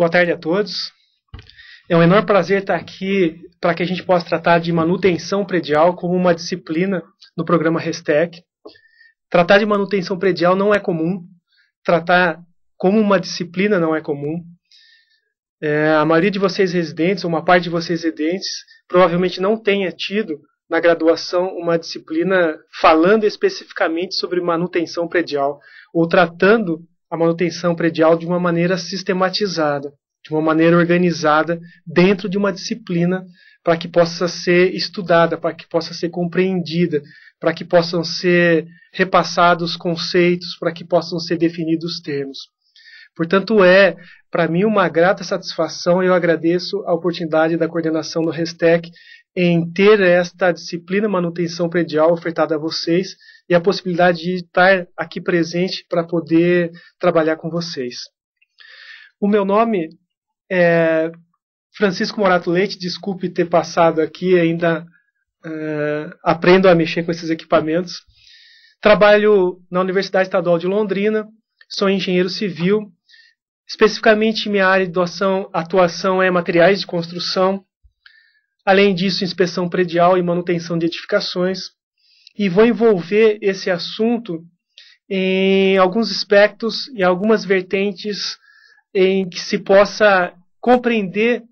Boa tarde a todos. É um enorme prazer estar aqui para que a gente possa tratar de manutenção predial como uma disciplina no programa Restec. Tratar de manutenção predial não é comum, tratar como uma disciplina não é comum. É, a maioria de vocês residentes, ou uma parte de vocês residentes, provavelmente não tenha tido na graduação uma disciplina falando especificamente sobre manutenção predial, ou tratando a manutenção predial de uma maneira sistematizada, de uma maneira organizada, dentro de uma disciplina para que possa ser estudada, para que possa ser compreendida, para que possam ser repassados conceitos, para que possam ser definidos termos. Portanto, é para mim uma grata satisfação e eu agradeço a oportunidade da coordenação do Restec em ter esta disciplina manutenção predial ofertada a vocês e a possibilidade de estar aqui presente para poder trabalhar com vocês. O meu nome é Francisco Morato Leite, desculpe ter passado aqui, ainda uh, aprendo a mexer com esses equipamentos. Trabalho na Universidade Estadual de Londrina, sou engenheiro civil, especificamente minha área de doação, atuação é materiais de construção, além disso, inspeção predial e manutenção de edificações e vou envolver esse assunto em alguns aspectos e algumas vertentes em que se possa compreender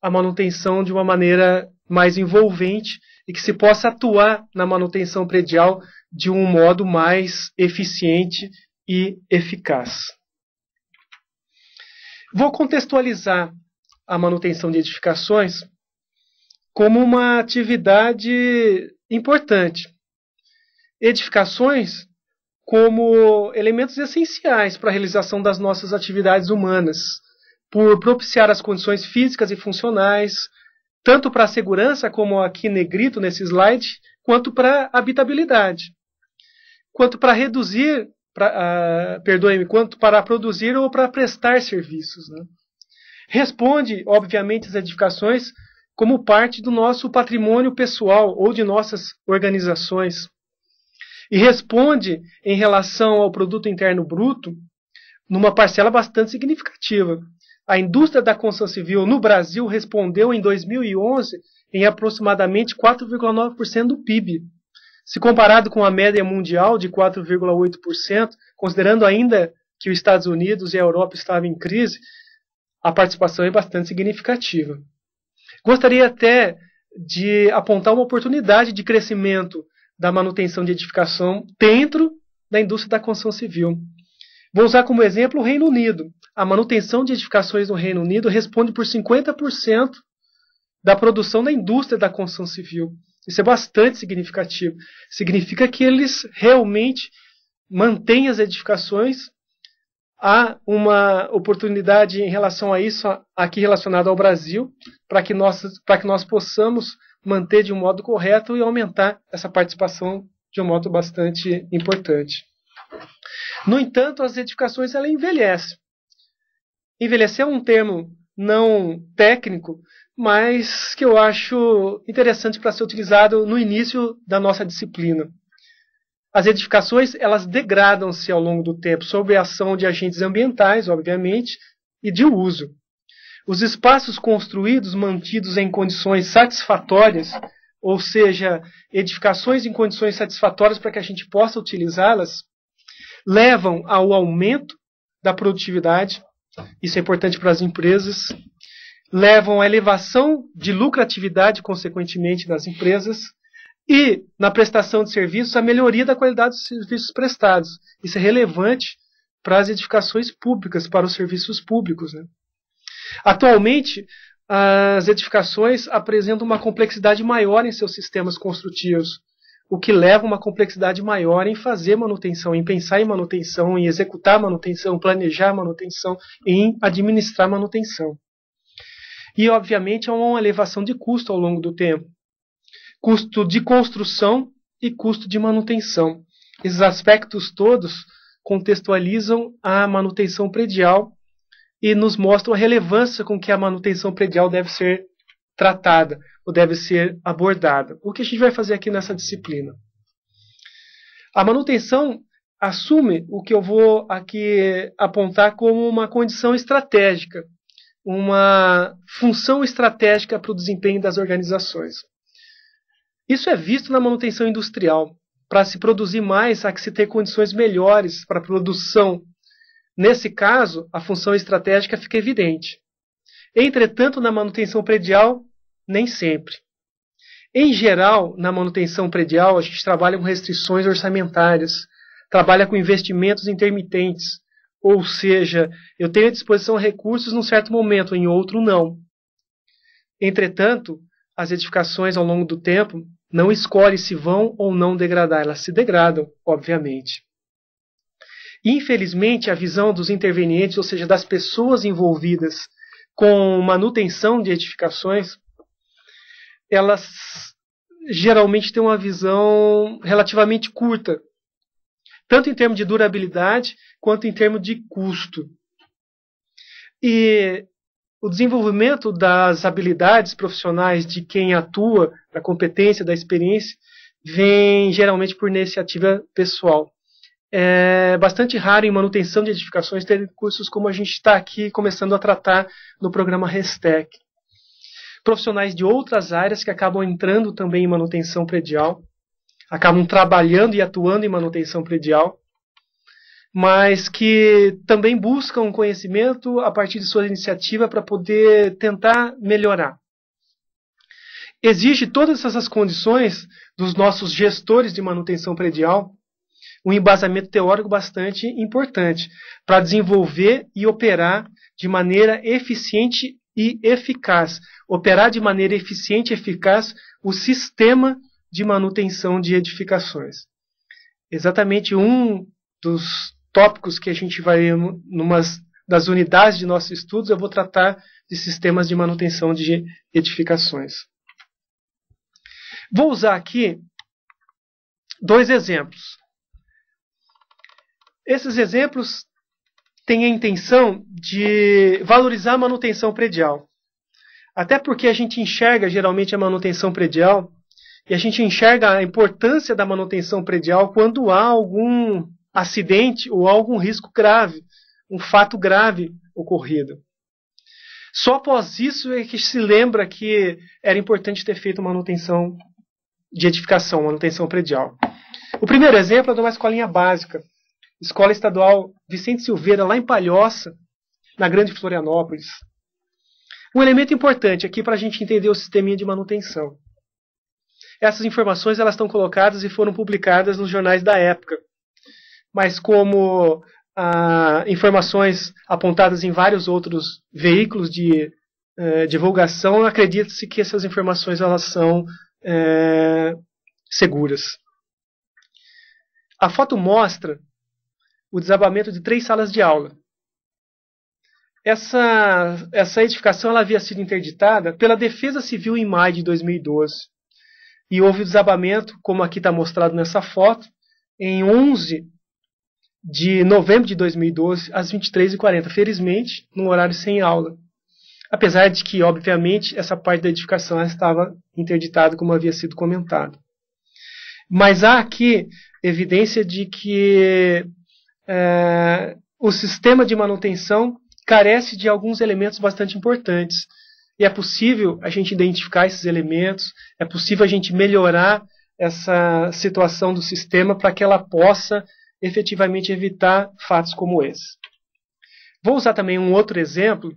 a manutenção de uma maneira mais envolvente e que se possa atuar na manutenção predial de um modo mais eficiente e eficaz. Vou contextualizar a manutenção de edificações como uma atividade importante, edificações como elementos essenciais para a realização das nossas atividades humanas, por propiciar as condições físicas e funcionais, tanto para a segurança, como aqui negrito nesse slide, quanto para a habitabilidade. Quanto para reduzir, uh, perdoe-me, quanto para produzir ou para prestar serviços. Né? Responde, obviamente, as edificações como parte do nosso patrimônio pessoal ou de nossas organizações e responde em relação ao produto interno bruto numa parcela bastante significativa. A indústria da construção civil no Brasil respondeu em 2011 em aproximadamente 4,9% do PIB. Se comparado com a média mundial de 4,8%, considerando ainda que os Estados Unidos e a Europa estavam em crise, a participação é bastante significativa. Gostaria até de apontar uma oportunidade de crescimento da manutenção de edificação dentro da indústria da construção civil. Vou usar como exemplo o Reino Unido. A manutenção de edificações no Reino Unido responde por 50% da produção da indústria da construção civil. Isso é bastante significativo. Significa que eles realmente mantêm as edificações. Há uma oportunidade em relação a isso aqui relacionado ao Brasil, para que, nós, que nós possamos manter de um modo correto e aumentar essa participação de um modo bastante importante. No entanto, as edificações ela envelhecem. Envelhecer é um termo não técnico, mas que eu acho interessante para ser utilizado no início da nossa disciplina. As edificações elas degradam-se ao longo do tempo sob a ação de agentes ambientais, obviamente, e de uso. Os espaços construídos mantidos em condições satisfatórias, ou seja, edificações em condições satisfatórias para que a gente possa utilizá-las, levam ao aumento da produtividade, isso é importante para as empresas, levam à elevação de lucratividade, consequentemente, das empresas, e, na prestação de serviços, a melhoria da qualidade dos serviços prestados. Isso é relevante para as edificações públicas, para os serviços públicos. Né? Atualmente, as edificações apresentam uma complexidade maior em seus sistemas construtivos, o que leva uma complexidade maior em fazer manutenção, em pensar em manutenção, em executar manutenção, planejar manutenção, em administrar manutenção. E, obviamente, há é uma elevação de custo ao longo do tempo. Custo de construção e custo de manutenção. Esses aspectos todos contextualizam a manutenção predial e nos mostram a relevância com que a manutenção predial deve ser tratada ou deve ser abordada. O que a gente vai fazer aqui nessa disciplina? A manutenção assume o que eu vou aqui apontar como uma condição estratégica, uma função estratégica para o desempenho das organizações. Isso é visto na manutenção industrial, para se produzir mais, há que se ter condições melhores para a produção Nesse caso, a função estratégica fica evidente. Entretanto, na manutenção predial, nem sempre. Em geral, na manutenção predial, a gente trabalha com restrições orçamentárias, trabalha com investimentos intermitentes, ou seja, eu tenho à disposição recursos num certo momento, em outro não. Entretanto, as edificações ao longo do tempo não escolhem se vão ou não degradar, elas se degradam, obviamente. Infelizmente, a visão dos intervenientes, ou seja, das pessoas envolvidas com manutenção de edificações, elas geralmente têm uma visão relativamente curta, tanto em termos de durabilidade quanto em termos de custo. E o desenvolvimento das habilidades profissionais de quem atua, da competência, da experiência, vem geralmente por iniciativa pessoal é bastante raro em manutenção de edificações ter cursos como a gente está aqui começando a tratar no programa Restec. Profissionais de outras áreas que acabam entrando também em manutenção predial, acabam trabalhando e atuando em manutenção predial, mas que também buscam conhecimento a partir de sua iniciativa para poder tentar melhorar exige todas essas condições dos nossos gestores de manutenção predial um embasamento teórico bastante importante para desenvolver e operar de maneira eficiente e eficaz. Operar de maneira eficiente e eficaz o sistema de manutenção de edificações. Exatamente um dos tópicos que a gente vai umas das unidades de nossos estudos, eu vou tratar de sistemas de manutenção de edificações. Vou usar aqui dois exemplos. Esses exemplos têm a intenção de valorizar a manutenção predial. Até porque a gente enxerga geralmente a manutenção predial e a gente enxerga a importância da manutenção predial quando há algum acidente ou algum risco grave, um fato grave ocorrido. Só após isso é que se lembra que era importante ter feito manutenção de edificação, manutenção predial. O primeiro exemplo é de uma escolinha básica. Escola Estadual Vicente Silveira, lá em Palhoça, na Grande Florianópolis. Um elemento importante aqui para a gente entender o sisteminha de manutenção. Essas informações elas estão colocadas e foram publicadas nos jornais da época. Mas como ah, informações apontadas em vários outros veículos de eh, divulgação, acredita-se que essas informações elas são eh, seguras. A foto mostra o desabamento de três salas de aula. Essa, essa edificação ela havia sido interditada pela Defesa Civil em maio de 2012. E houve o desabamento, como aqui está mostrado nessa foto, em 11 de novembro de 2012, às 23h40. Felizmente, num horário sem aula. Apesar de que, obviamente, essa parte da edificação estava interditada, como havia sido comentado. Mas há aqui evidência de que é, o sistema de manutenção carece de alguns elementos bastante importantes. E é possível a gente identificar esses elementos, é possível a gente melhorar essa situação do sistema para que ela possa efetivamente evitar fatos como esse. Vou usar também um outro exemplo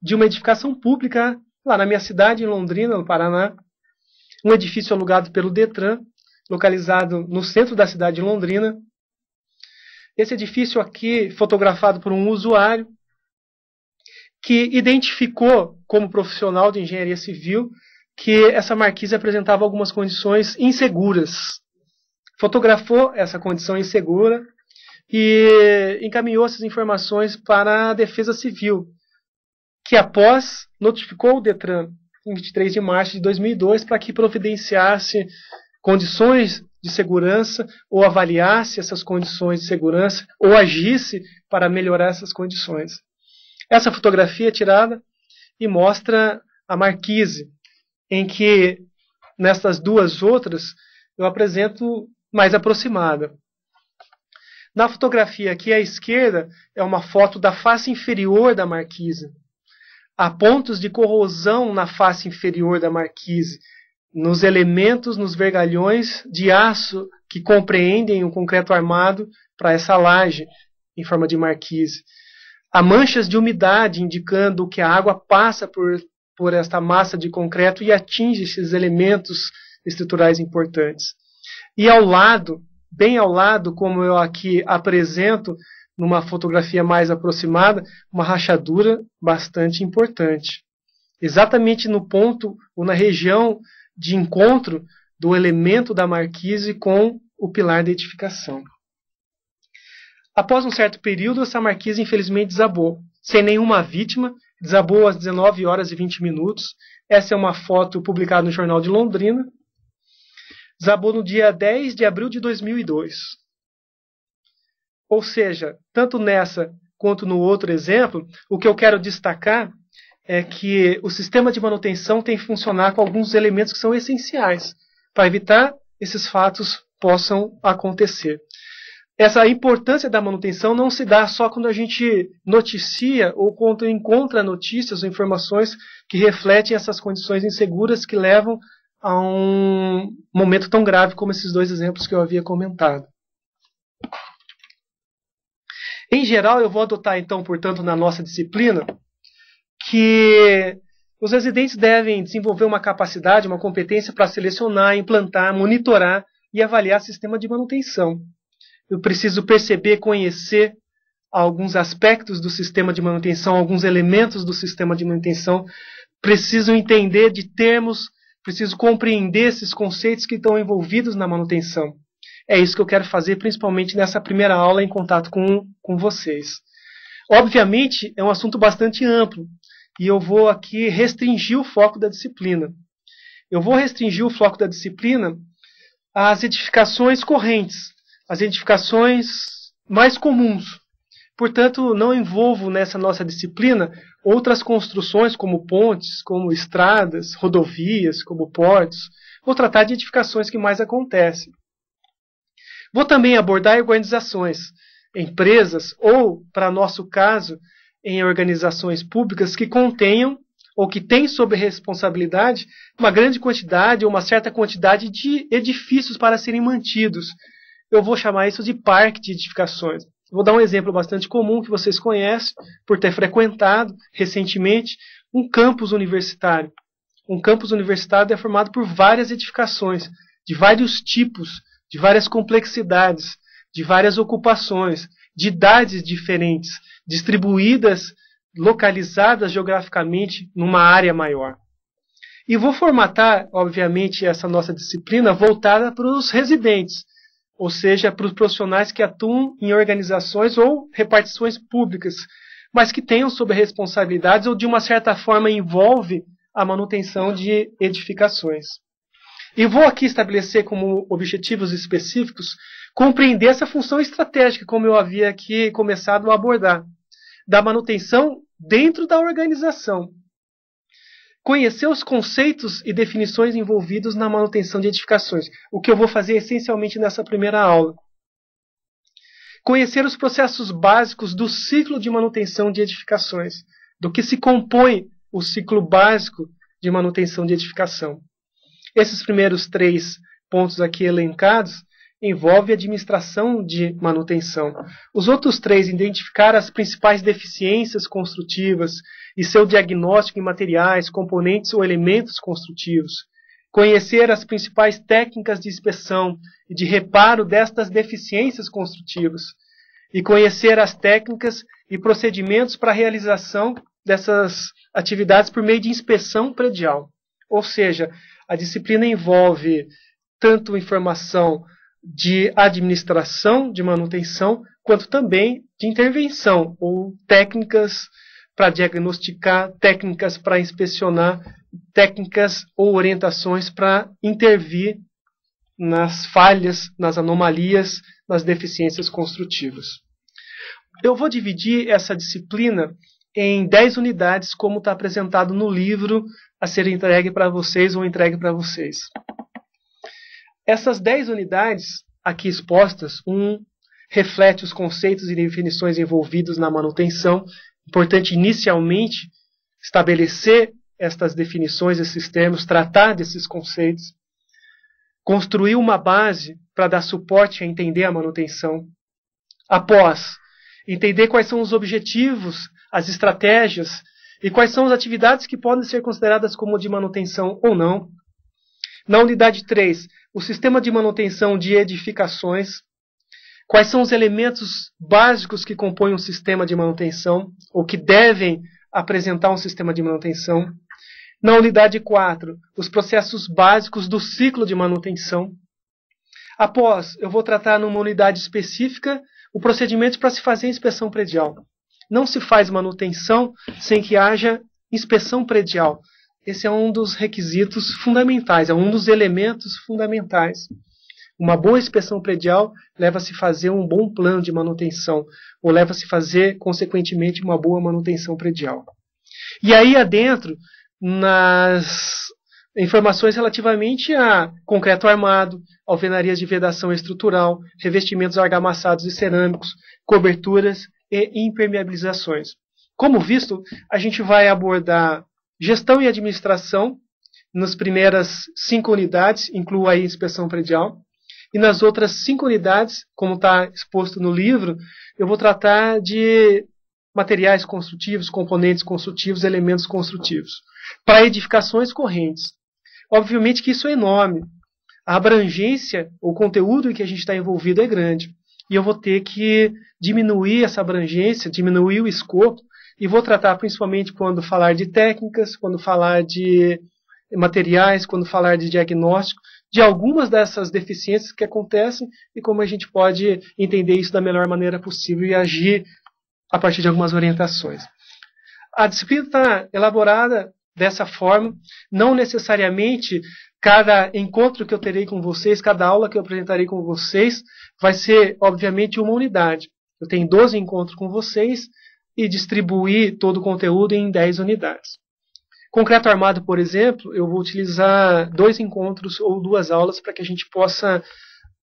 de uma edificação pública lá na minha cidade, em Londrina, no Paraná. Um edifício alugado pelo Detran, localizado no centro da cidade de Londrina, esse edifício aqui, fotografado por um usuário, que identificou como profissional de engenharia civil que essa marquise apresentava algumas condições inseguras. Fotografou essa condição insegura e encaminhou essas informações para a Defesa Civil, que após notificou o Detran em 23 de março de 2002 para que providenciasse condições de segurança ou avaliasse essas condições de segurança ou agisse para melhorar essas condições. Essa fotografia é tirada e mostra a marquise, em que nessas duas outras eu apresento mais aproximada. Na fotografia aqui à esquerda é uma foto da face inferior da marquise. Há pontos de corrosão na face inferior da marquise nos elementos, nos vergalhões de aço que compreendem o concreto armado para essa laje em forma de marquise. Há manchas de umidade indicando que a água passa por, por esta massa de concreto e atinge esses elementos estruturais importantes. E ao lado, bem ao lado, como eu aqui apresento, numa fotografia mais aproximada, uma rachadura bastante importante. Exatamente no ponto ou na região de encontro do elemento da marquise com o pilar da edificação. Após um certo período, essa marquise infelizmente desabou, sem nenhuma vítima, desabou às 19 horas e 20 minutos. Essa é uma foto publicada no Jornal de Londrina. Desabou no dia 10 de abril de 2002. Ou seja, tanto nessa quanto no outro exemplo, o que eu quero destacar é que o sistema de manutenção tem que funcionar com alguns elementos que são essenciais para evitar esses fatos possam acontecer. Essa importância da manutenção não se dá só quando a gente noticia ou quando encontra notícias ou informações que refletem essas condições inseguras que levam a um momento tão grave como esses dois exemplos que eu havia comentado. Em geral, eu vou adotar então, portanto, na nossa disciplina, que os residentes devem desenvolver uma capacidade, uma competência para selecionar, implantar, monitorar e avaliar sistema de manutenção. Eu preciso perceber, conhecer alguns aspectos do sistema de manutenção, alguns elementos do sistema de manutenção. Preciso entender de termos, preciso compreender esses conceitos que estão envolvidos na manutenção. É isso que eu quero fazer, principalmente nessa primeira aula em contato com, com vocês. Obviamente, é um assunto bastante amplo, e eu vou aqui restringir o foco da disciplina. Eu vou restringir o foco da disciplina às edificações correntes, às edificações mais comuns. Portanto, não envolvo nessa nossa disciplina outras construções como pontes, como estradas, rodovias, como portos. Vou tratar de edificações que mais acontecem. Vou também abordar organizações, empresas ou, para nosso caso, em organizações públicas que contenham ou que têm sob responsabilidade uma grande quantidade ou uma certa quantidade de edifícios para serem mantidos. Eu vou chamar isso de parque de edificações. Vou dar um exemplo bastante comum que vocês conhecem por ter frequentado recentemente um campus universitário. Um campus universitário é formado por várias edificações, de vários tipos, de várias complexidades, de várias ocupações de idades diferentes, distribuídas, localizadas geograficamente numa área maior. E vou formatar, obviamente, essa nossa disciplina voltada para os residentes, ou seja, para os profissionais que atuam em organizações ou repartições públicas, mas que tenham sobre responsabilidades ou de uma certa forma envolve a manutenção de edificações. E vou aqui estabelecer como objetivos específicos compreender essa função estratégica, como eu havia aqui começado a abordar, da manutenção dentro da organização. Conhecer os conceitos e definições envolvidos na manutenção de edificações, o que eu vou fazer essencialmente nessa primeira aula. Conhecer os processos básicos do ciclo de manutenção de edificações, do que se compõe o ciclo básico de manutenção de edificação. Esses primeiros três pontos aqui elencados envolve administração de manutenção. Os outros três, identificar as principais deficiências construtivas e seu diagnóstico em materiais, componentes ou elementos construtivos. Conhecer as principais técnicas de inspeção e de reparo destas deficiências construtivas. E conhecer as técnicas e procedimentos para a realização dessas atividades por meio de inspeção predial. Ou seja, a disciplina envolve tanto informação de administração, de manutenção, quanto também de intervenção, ou técnicas para diagnosticar, técnicas para inspecionar, técnicas ou orientações para intervir nas falhas, nas anomalias, nas deficiências construtivas. Eu vou dividir essa disciplina em 10 unidades, como está apresentado no livro a ser entregue para vocês ou entregue para vocês. Essas 10 unidades aqui expostas, um reflete os conceitos e definições envolvidos na manutenção. Importante inicialmente estabelecer estas definições, esses termos, tratar desses conceitos, construir uma base para dar suporte a entender a manutenção. Após entender quais são os objetivos, as estratégias e quais são as atividades que podem ser consideradas como de manutenção ou não. Na unidade 3, o sistema de manutenção de edificações. Quais são os elementos básicos que compõem um sistema de manutenção, ou que devem apresentar um sistema de manutenção? Na unidade 4, os processos básicos do ciclo de manutenção. Após, eu vou tratar numa unidade específica o procedimento para se fazer inspeção predial. Não se faz manutenção sem que haja inspeção predial esse é um dos requisitos fundamentais, é um dos elementos fundamentais. Uma boa inspeção predial leva-se a fazer um bom plano de manutenção, ou leva-se a fazer, consequentemente, uma boa manutenção predial. E aí adentro, nas informações relativamente a concreto armado, alvenarias de vedação estrutural, revestimentos argamassados e cerâmicos, coberturas e impermeabilizações. Como visto, a gente vai abordar Gestão e administração, nas primeiras cinco unidades, incluo aí inspeção predial. E nas outras cinco unidades, como está exposto no livro, eu vou tratar de materiais construtivos, componentes construtivos, elementos construtivos. Para edificações correntes. Obviamente que isso é enorme. A abrangência, o conteúdo em que a gente está envolvido é grande. E eu vou ter que diminuir essa abrangência, diminuir o escopo, e vou tratar principalmente quando falar de técnicas, quando falar de materiais, quando falar de diagnóstico, de algumas dessas deficiências que acontecem e como a gente pode entender isso da melhor maneira possível e agir a partir de algumas orientações. A disciplina está elaborada dessa forma, não necessariamente cada encontro que eu terei com vocês, cada aula que eu apresentarei com vocês, vai ser, obviamente, uma unidade. Eu tenho 12 encontros com vocês e distribuir todo o conteúdo em 10 unidades. Concreto armado, por exemplo, eu vou utilizar dois encontros ou duas aulas para que a gente possa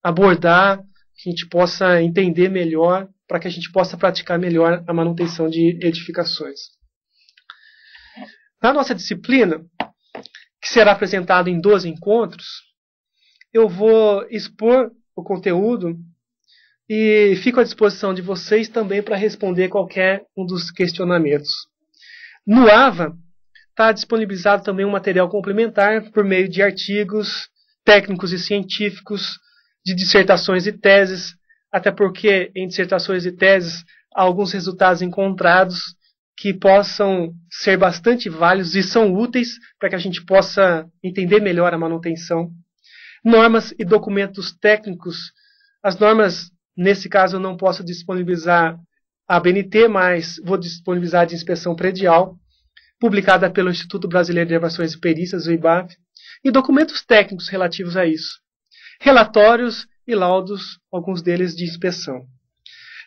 abordar, que a gente possa entender melhor, para que a gente possa praticar melhor a manutenção de edificações. Na nossa disciplina, que será apresentada em 12 encontros, eu vou expor o conteúdo e fico à disposição de vocês também para responder qualquer um dos questionamentos. No AVA está disponibilizado também um material complementar por meio de artigos técnicos e científicos, de dissertações e teses, até porque em dissertações e teses há alguns resultados encontrados que possam ser bastante válidos e são úteis para que a gente possa entender melhor a manutenção. Normas e documentos técnicos. As normas Nesse caso, eu não posso disponibilizar a BNT, mas vou disponibilizar de inspeção predial, publicada pelo Instituto Brasileiro de Inovações e Perícias, o IBAP, e documentos técnicos relativos a isso. Relatórios e laudos, alguns deles de inspeção.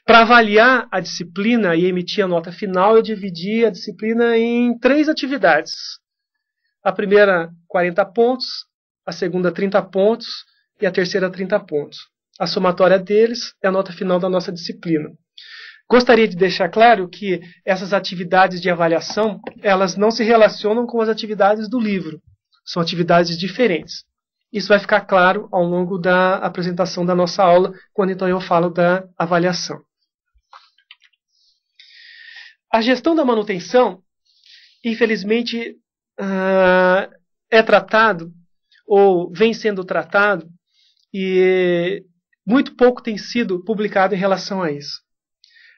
Para avaliar a disciplina e emitir a nota final, eu dividi a disciplina em três atividades. A primeira, 40 pontos, a segunda, 30 pontos e a terceira, 30 pontos. A somatória deles é a nota final da nossa disciplina. Gostaria de deixar claro que essas atividades de avaliação, elas não se relacionam com as atividades do livro. São atividades diferentes. Isso vai ficar claro ao longo da apresentação da nossa aula, quando então eu falo da avaliação. A gestão da manutenção, infelizmente, uh, é tratado ou vem sendo tratado e muito pouco tem sido publicado em relação a isso.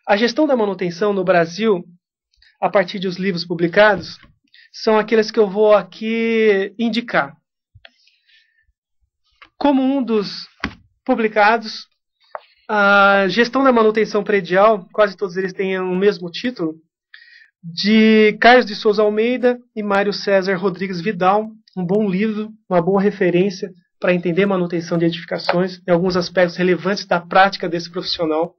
A gestão da manutenção no Brasil, a partir dos livros publicados, são aqueles que eu vou aqui indicar. Como um dos publicados, a gestão da manutenção predial, quase todos eles têm o mesmo título, de Carlos de Souza Almeida e Mário César Rodrigues Vidal, um bom livro, uma boa referência para entender manutenção de edificações e alguns aspectos relevantes da prática desse profissional.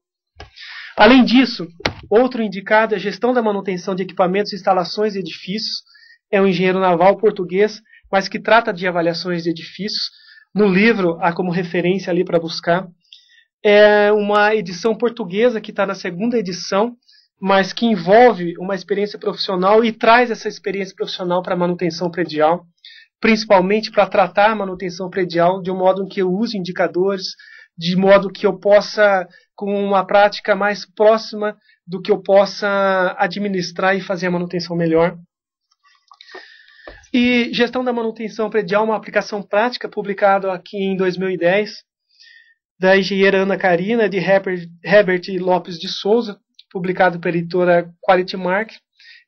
Além disso, outro indicado é a gestão da manutenção de equipamentos, instalações e edifícios. É um engenheiro naval português, mas que trata de avaliações de edifícios. No livro há como referência ali para buscar. É uma edição portuguesa que está na segunda edição, mas que envolve uma experiência profissional e traz essa experiência profissional para a manutenção predial principalmente para tratar a manutenção predial de um modo em que eu use indicadores, de modo que eu possa, com uma prática mais próxima do que eu possa administrar e fazer a manutenção melhor. E gestão da manutenção predial, é uma aplicação prática publicada aqui em 2010, da engenheira Ana Karina, de Herbert, Herbert Lopes de Souza, publicado pela editora Quality Mark.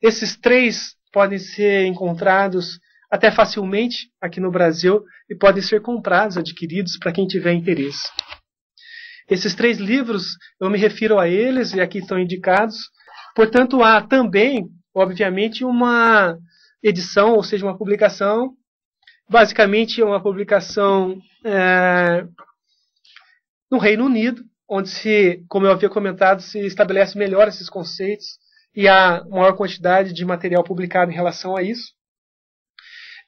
Esses três podem ser encontrados até facilmente aqui no Brasil e podem ser comprados, adquiridos para quem tiver interesse. Esses três livros, eu me refiro a eles e aqui estão indicados. Portanto, há também, obviamente, uma edição, ou seja, uma publicação, basicamente é uma publicação é, no Reino Unido, onde se, como eu havia comentado, se estabelece melhor esses conceitos e há maior quantidade de material publicado em relação a isso.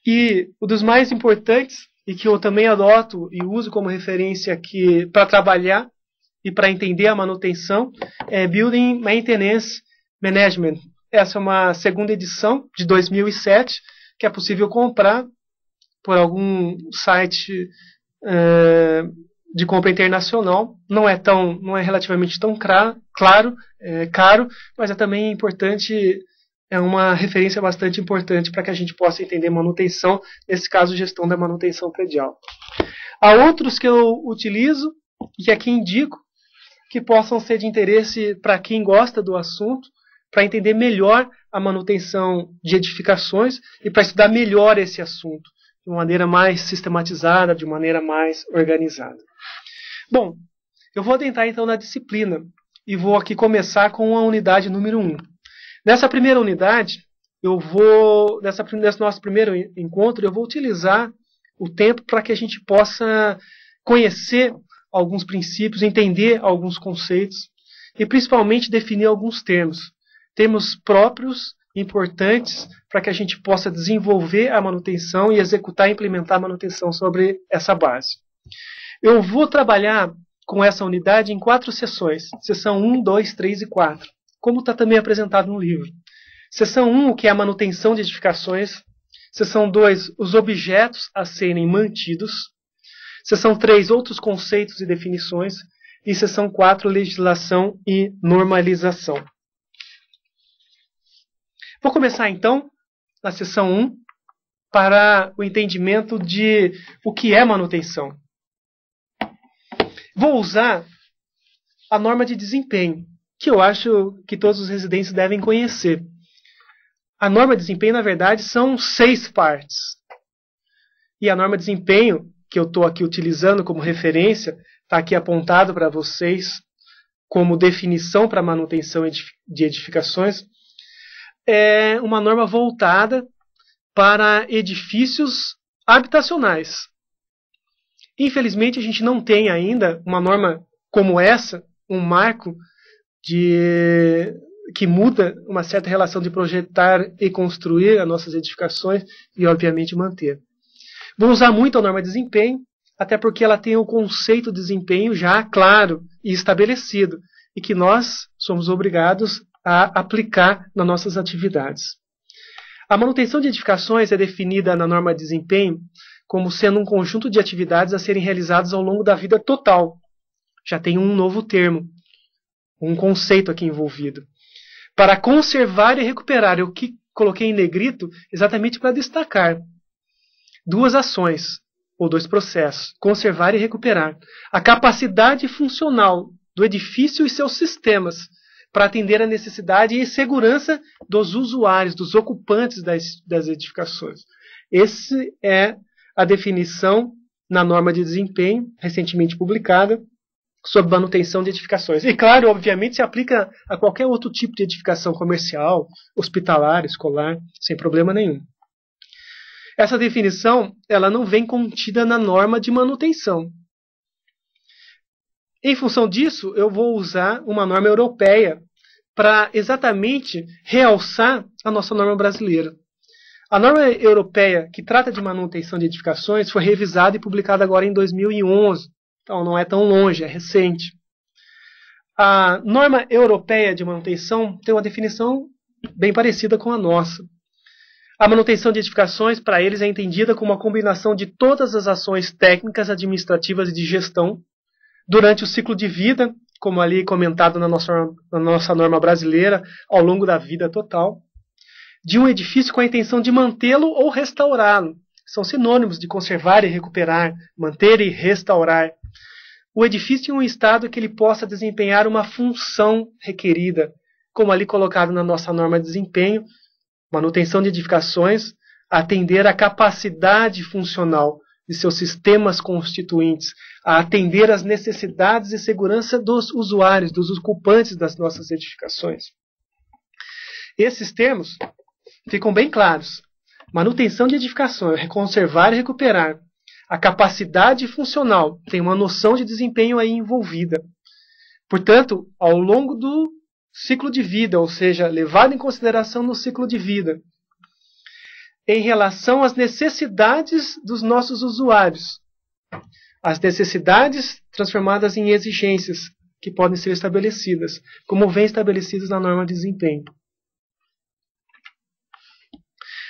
E um dos mais importantes, e que eu também adoto e uso como referência aqui para trabalhar e para entender a manutenção, é Building Maintenance Management. Essa é uma segunda edição de 2007 que é possível comprar por algum site é, de compra internacional. Não é tão, não é relativamente tão cra, claro, é, caro, mas é também importante é uma referência bastante importante para que a gente possa entender manutenção, nesse caso, gestão da manutenção predial. Há outros que eu utilizo e que aqui indico que possam ser de interesse para quem gosta do assunto, para entender melhor a manutenção de edificações e para estudar melhor esse assunto, de maneira mais sistematizada, de maneira mais organizada. Bom, eu vou adentrar então na disciplina e vou aqui começar com a unidade número 1. Um Nessa primeira unidade, eu vou, nessa, nesse nosso primeiro encontro, eu vou utilizar o tempo para que a gente possa conhecer alguns princípios, entender alguns conceitos e principalmente definir alguns termos. Termos próprios, importantes, para que a gente possa desenvolver a manutenção e executar e implementar a manutenção sobre essa base. Eu vou trabalhar com essa unidade em quatro sessões: sessão 1, 2, 3 e 4 como está também apresentado no livro. Seção 1, o que é a manutenção de edificações. Seção 2, os objetos a serem mantidos. Seção 3, outros conceitos e definições. E seção 4, legislação e normalização. Vou começar então na seção 1 para o entendimento de o que é manutenção. Vou usar a norma de desempenho que eu acho que todos os residentes devem conhecer. A norma de desempenho, na verdade, são seis partes. E a norma de desempenho, que eu estou aqui utilizando como referência, está aqui apontado para vocês como definição para manutenção de edificações, é uma norma voltada para edifícios habitacionais. Infelizmente, a gente não tem ainda uma norma como essa, um marco de que muda uma certa relação de projetar e construir as nossas edificações e, obviamente, manter. Vou usar muito a norma de desempenho, até porque ela tem o conceito de desempenho já claro e estabelecido, e que nós somos obrigados a aplicar nas nossas atividades. A manutenção de edificações é definida na norma de desempenho como sendo um conjunto de atividades a serem realizadas ao longo da vida total. Já tem um novo termo, um conceito aqui envolvido. Para conservar e recuperar, eu que coloquei em negrito exatamente para destacar duas ações ou dois processos: conservar e recuperar. A capacidade funcional do edifício e seus sistemas para atender a necessidade e segurança dos usuários, dos ocupantes das, das edificações. Essa é a definição na norma de desempenho, recentemente publicada, sobre manutenção de edificações. E claro, obviamente, se aplica a qualquer outro tipo de edificação comercial, hospitalar, escolar, sem problema nenhum. Essa definição, ela não vem contida na norma de manutenção. Em função disso, eu vou usar uma norma europeia para exatamente realçar a nossa norma brasileira. A norma europeia que trata de manutenção de edificações foi revisada e publicada agora em 2011 então não é tão longe, é recente. A norma europeia de manutenção tem uma definição bem parecida com a nossa. A manutenção de edificações, para eles, é entendida como a combinação de todas as ações técnicas, administrativas e de gestão durante o ciclo de vida, como ali comentado na nossa, na nossa norma brasileira, ao longo da vida total, de um edifício com a intenção de mantê-lo ou restaurá-lo, são sinônimos de conservar e recuperar, manter e restaurar. O edifício em é um estado que ele possa desempenhar uma função requerida, como ali colocado na nossa norma de desempenho, manutenção de edificações, atender à capacidade funcional de seus sistemas constituintes, a atender às necessidades de segurança dos usuários, dos ocupantes das nossas edificações. Esses termos ficam bem claros Manutenção de edificação é conservar e recuperar. A capacidade funcional tem uma noção de desempenho aí envolvida. Portanto, ao longo do ciclo de vida, ou seja, levado em consideração no ciclo de vida, em relação às necessidades dos nossos usuários, as necessidades transformadas em exigências que podem ser estabelecidas, como vêm estabelecidas na norma de desempenho.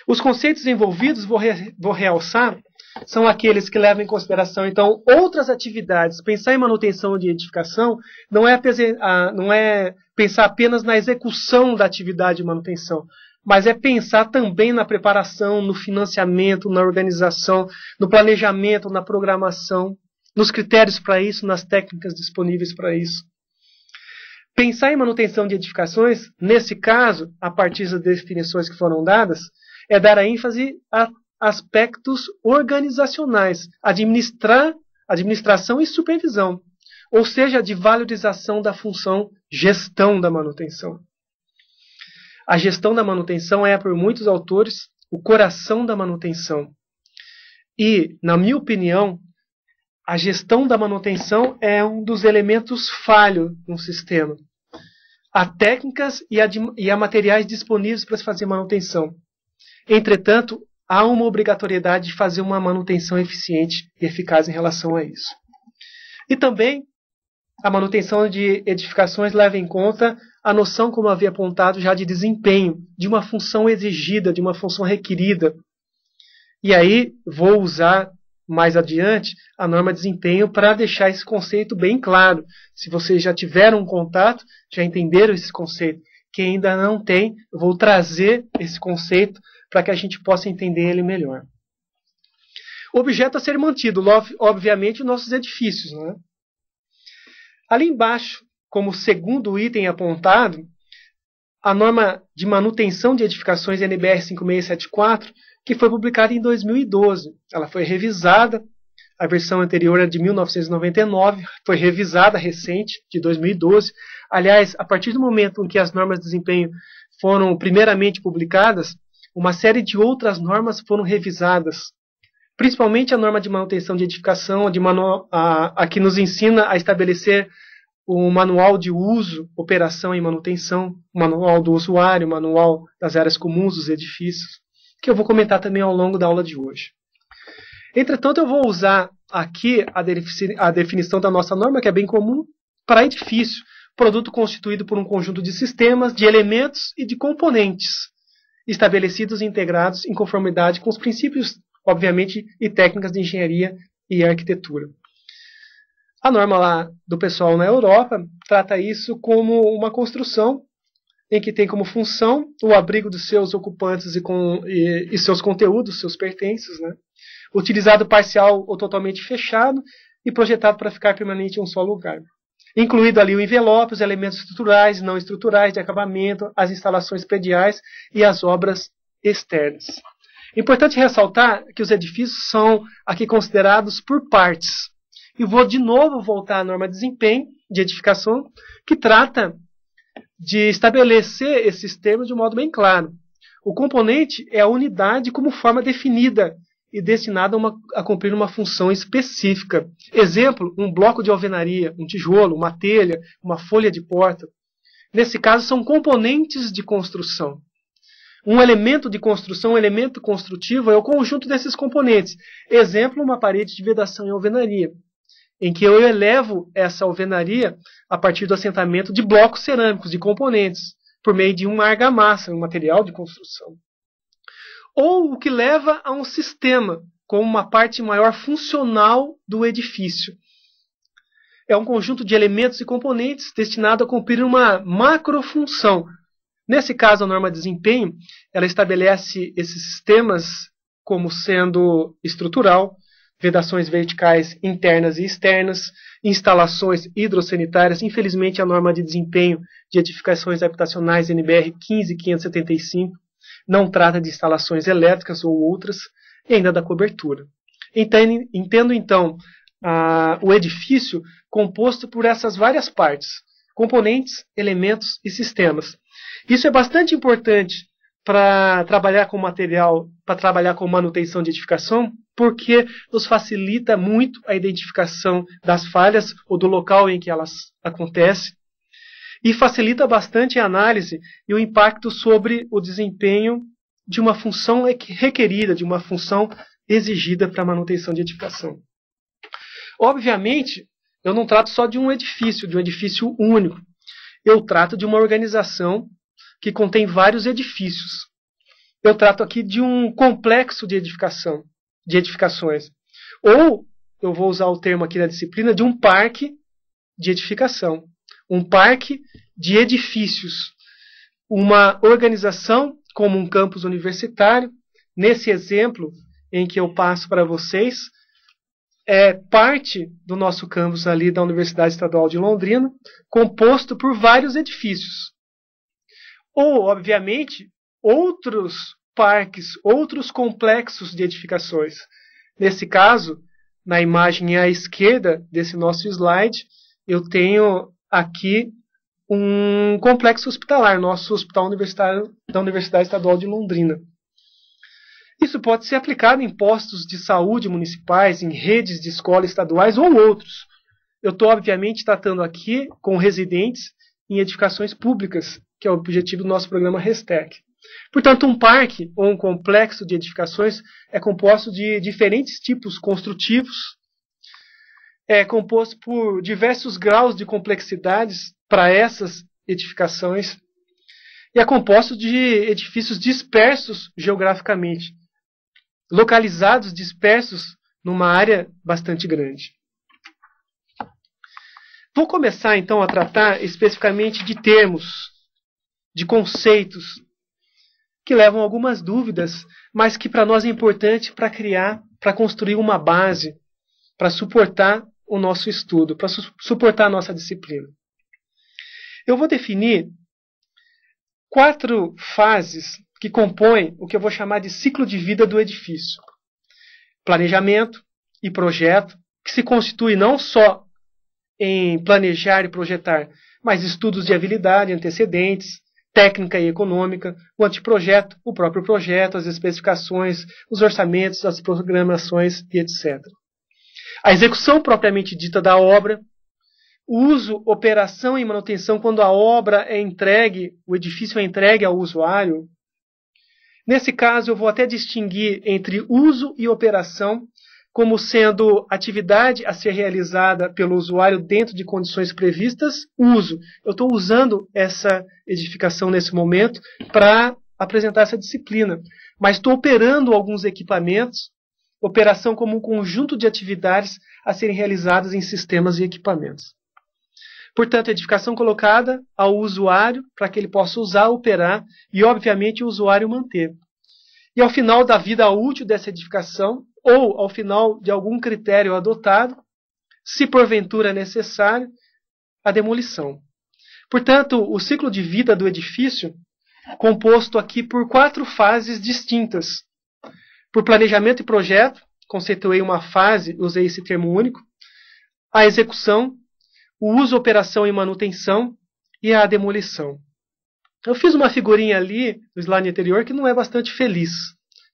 Os conceitos envolvidos, vou, re, vou realçar, são aqueles que levam em consideração, então, outras atividades. Pensar em manutenção de edificação não é, ah, não é pensar apenas na execução da atividade de manutenção, mas é pensar também na preparação, no financiamento, na organização, no planejamento, na programação, nos critérios para isso, nas técnicas disponíveis para isso. Pensar em manutenção de edificações, nesse caso, a partir das definições que foram dadas, é dar a ênfase a aspectos organizacionais, administrar, administração e supervisão, ou seja, de valorização da função gestão da manutenção. A gestão da manutenção é, por muitos autores, o coração da manutenção. E, na minha opinião, a gestão da manutenção é um dos elementos falho no sistema. Há técnicas e há, e há materiais disponíveis para se fazer manutenção. Entretanto, há uma obrigatoriedade de fazer uma manutenção eficiente e eficaz em relação a isso. E também a manutenção de edificações leva em conta a noção, como havia apontado já, de desempenho, de uma função exigida, de uma função requerida. E aí vou usar mais adiante a norma de desempenho para deixar esse conceito bem claro. Se vocês já tiveram um contato, já entenderam esse conceito que ainda não tem. Eu vou trazer esse conceito para que a gente possa entender ele melhor. Objeto a ser mantido, obviamente, nossos edifícios. Né? Ali embaixo, como segundo item apontado, a norma de manutenção de edificações NBR 5674, que foi publicada em 2012. Ela foi revisada, a versão anterior era é de 1999, foi revisada recente, de 2012. Aliás, a partir do momento em que as normas de desempenho foram primeiramente publicadas, uma série de outras normas foram revisadas, principalmente a norma de manutenção de edificação, de manu... a, a que nos ensina a estabelecer o manual de uso, operação e manutenção, o manual do usuário, o manual das áreas comuns dos edifícios, que eu vou comentar também ao longo da aula de hoje. Entretanto, eu vou usar aqui a, definição da nossa norma, que é bem comum, para edifício, produto constituído por um conjunto de sistemas, de elementos e de componentes estabelecidos e integrados em conformidade com os princípios, obviamente, e técnicas de engenharia e arquitetura. A norma lá do pessoal na Europa trata isso como uma construção em que tem como função o abrigo dos seus ocupantes e, com, e, e seus conteúdos, seus pertences, né? utilizado parcial ou totalmente fechado e projetado para ficar permanente em um só lugar incluído ali o envelope, os elementos estruturais e não estruturais de acabamento, as instalações pediais e as obras externas. Importante ressaltar que os edifícios são aqui considerados por partes. E vou de novo voltar à norma de desempenho de edificação, que trata de estabelecer esses termos de um modo bem claro. O componente é a unidade como forma definida e destinado a, uma, a, cumprir uma função específica. Exemplo, um bloco de alvenaria, um tijolo, uma telha, uma folha de porta. Nesse caso, são componentes de construção. Um elemento de construção, um elemento construtivo, é o conjunto desses componentes. Exemplo, uma parede de vedação em alvenaria, em que eu elevo essa alvenaria a partir do assentamento de blocos cerâmicos, de componentes, por meio de uma argamassa, um material de construção ou o que leva a um sistema como uma parte maior funcional do edifício. É um conjunto de elementos e componentes destinado a cumprir uma macrofunção. Nesse caso, a norma de desempenho, ela estabelece esses sistemas como sendo estrutural, vedações verticais internas e externas, instalações hidrossanitárias. Infelizmente, a norma de desempenho de edificações habitacionais NBR 15575 não trata de instalações elétricas ou outras, e ainda da cobertura. Entendo, entendo então a, o edifício composto por essas várias partes, componentes, elementos e sistemas. Isso é bastante importante para trabalhar com material, para trabalhar com manutenção de edificação, porque nos facilita muito a identificação das falhas ou do local em que elas acontecem e facilita bastante a análise e o impacto sobre o desempenho de uma função requerida, de uma função exigida para a manutenção de edificação. Obviamente, eu não trato só de um edifício, de um edifício único. Eu trato de uma organização que contém vários edifícios. Eu trato aqui de um complexo de edificação, de edificações. Ou, eu vou usar o termo aqui da disciplina, de um parque de edificação um parque de edifícios, uma organização como um campus universitário. Nesse exemplo em que eu passo para vocês, é parte do nosso campus ali da Universidade Estadual de Londrina, composto por vários edifícios. Ou, obviamente, outros parques, outros complexos de edificações. Nesse caso, na imagem à esquerda desse nosso slide, eu tenho aqui um complexo hospitalar, nosso hospital universitário da Universidade Estadual de Londrina. Isso pode ser aplicado em postos de saúde municipais, em redes de escolas estaduais ou outros. Eu estou, obviamente, tratando aqui com residentes em edificações públicas, que é o objetivo do nosso programa Restec. Portanto, um parque ou um complexo de edificações é composto de diferentes tipos construtivos é composto por diversos graus de complexidades para essas edificações e é composto de edifícios dispersos geograficamente, localizados dispersos numa área bastante grande. Vou começar então a tratar especificamente de termos, de conceitos que levam algumas dúvidas, mas que para nós é importante para criar, para construir uma base, para suportar o nosso estudo, para su suportar a nossa disciplina. Eu vou definir quatro fases que compõem o que eu vou chamar de ciclo de vida do edifício: planejamento e projeto, que se constitui não só em planejar e projetar, mas estudos de habilidade, antecedentes, técnica e econômica, o anteprojeto, o próprio projeto, as especificações, os orçamentos, as programações e etc a execução propriamente dita da obra, uso, operação e manutenção quando a obra é entregue, o edifício é entregue ao usuário. Nesse caso, eu vou até distinguir entre uso e operação como sendo atividade a ser realizada pelo usuário dentro de condições previstas, uso. Eu estou usando essa edificação nesse momento para apresentar essa disciplina, mas estou operando alguns equipamentos operação como um conjunto de atividades a serem realizadas em sistemas e equipamentos. Portanto, a edificação colocada ao usuário para que ele possa usar, operar e, obviamente, o usuário manter. E ao final da vida útil dessa edificação, ou ao final de algum critério adotado, se porventura necessário, a demolição. Portanto, o ciclo de vida do edifício, composto aqui por quatro fases distintas, por planejamento e projeto, conceituei uma fase, usei esse termo único, a execução, o uso, operação e manutenção e a demolição. Eu fiz uma figurinha ali no slide anterior que não é bastante feliz.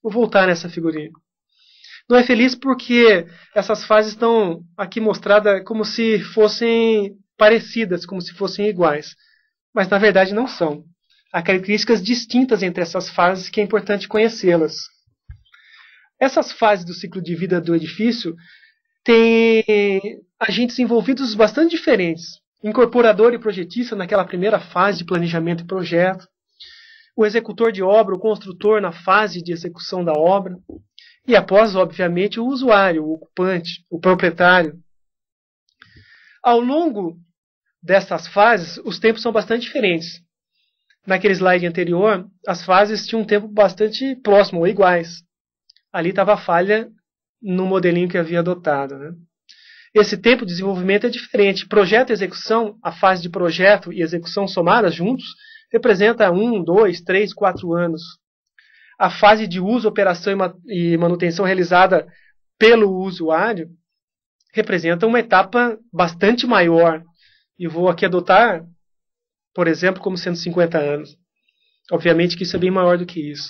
Vou voltar nessa figurinha. Não é feliz porque essas fases estão aqui mostradas como se fossem parecidas, como se fossem iguais. Mas na verdade não são. Há características distintas entre essas fases que é importante conhecê-las. Essas fases do ciclo de vida do edifício têm agentes envolvidos bastante diferentes. Incorporador e projetista naquela primeira fase de planejamento e projeto, o executor de obra, o construtor na fase de execução da obra, e após, obviamente, o usuário, o ocupante, o proprietário. Ao longo dessas fases, os tempos são bastante diferentes. Naquele slide anterior, as fases tinham um tempo bastante próximo ou iguais ali estava a falha no modelinho que havia adotado. Né? Esse tempo de desenvolvimento é diferente. Projeto e execução, a fase de projeto e execução somadas juntos, representa um, dois, três, quatro anos. A fase de uso, operação e manutenção realizada pelo usuário representa uma etapa bastante maior. E vou aqui adotar, por exemplo, como 150 anos. Obviamente que isso é bem maior do que isso.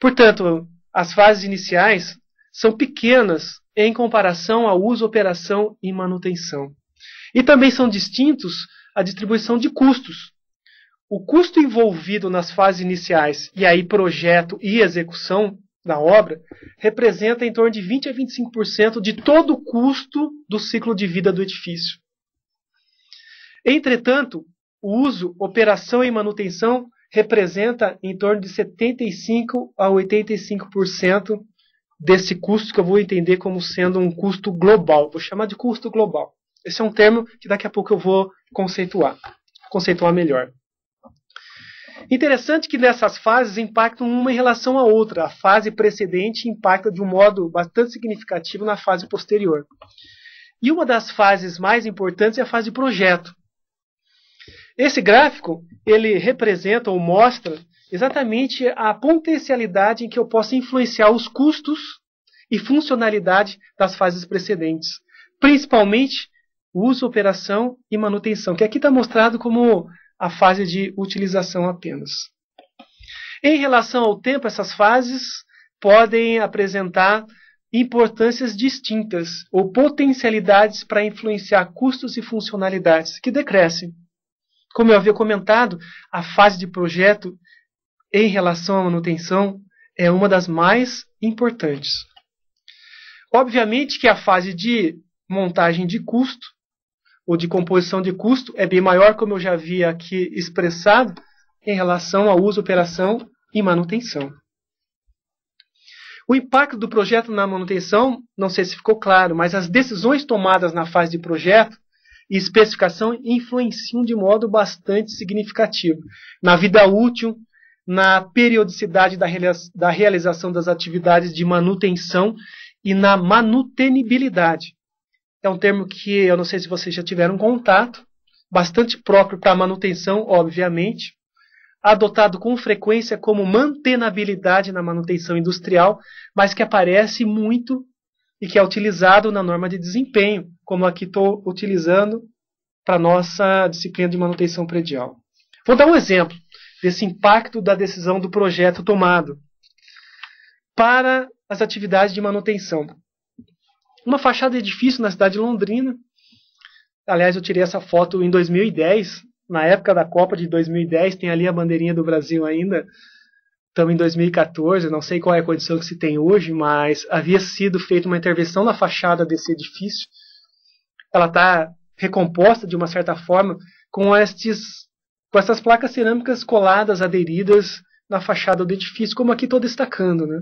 Portanto, as fases iniciais são pequenas em comparação ao uso, operação e manutenção. E também são distintos a distribuição de custos. O custo envolvido nas fases iniciais, e aí projeto e execução da obra, representa em torno de 20 a 25% de todo o custo do ciclo de vida do edifício. Entretanto, o uso, operação e manutenção representa em torno de 75 a 85% desse custo que eu vou entender como sendo um custo global. Vou chamar de custo global. Esse é um termo que daqui a pouco eu vou conceituar, conceituar melhor. Interessante que nessas fases impactam uma em relação à outra. A fase precedente impacta de um modo bastante significativo na fase posterior. E uma das fases mais importantes é a fase de projeto. Esse gráfico, ele representa ou mostra exatamente a potencialidade em que eu posso influenciar os custos e funcionalidade das fases precedentes, principalmente uso, operação e manutenção, que aqui está mostrado como a fase de utilização apenas. Em relação ao tempo, essas fases podem apresentar importâncias distintas ou potencialidades para influenciar custos e funcionalidades que decrescem. Como eu havia comentado, a fase de projeto em relação à manutenção é uma das mais importantes. Obviamente que a fase de montagem de custo ou de composição de custo é bem maior, como eu já havia aqui expressado, em relação ao uso, operação e manutenção. O impacto do projeto na manutenção, não sei se ficou claro, mas as decisões tomadas na fase de projeto e especificação influenciam de modo bastante significativo na vida útil, na periodicidade da realização das atividades de manutenção e na manutenibilidade. É um termo que eu não sei se vocês já tiveram contato, bastante próprio para manutenção, obviamente, adotado com frequência como mantenabilidade na manutenção industrial, mas que aparece muito e que é utilizado na norma de desempenho, como aqui estou utilizando para nossa disciplina de manutenção predial. Vou dar um exemplo desse impacto da decisão do projeto tomado para as atividades de manutenção. Uma fachada de edifício na cidade de Londrina. Aliás, eu tirei essa foto em 2010, na época da Copa de 2010, tem ali a bandeirinha do Brasil ainda estamos em 2014, não sei qual é a condição que se tem hoje, mas havia sido feita uma intervenção na fachada desse edifício. Ela está recomposta de uma certa forma com estes com essas placas cerâmicas coladas, aderidas na fachada do edifício, como aqui estou destacando, né?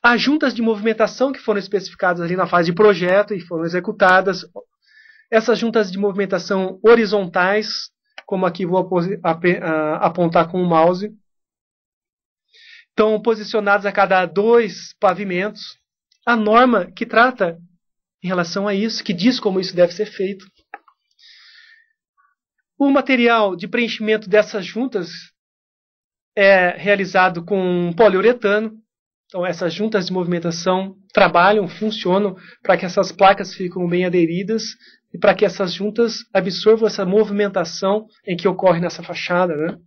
As juntas de movimentação que foram especificadas ali na fase de projeto e foram executadas, essas juntas de movimentação horizontais, como aqui vou ap ap apontar com o mouse, estão posicionados a cada dois pavimentos. A norma que trata em relação a isso, que diz como isso deve ser feito. O material de preenchimento dessas juntas é realizado com poliuretano. Então, essas juntas de movimentação trabalham, funcionam para que essas placas fiquem bem aderidas e para que essas juntas absorvam essa movimentação em que ocorre nessa fachada. Né?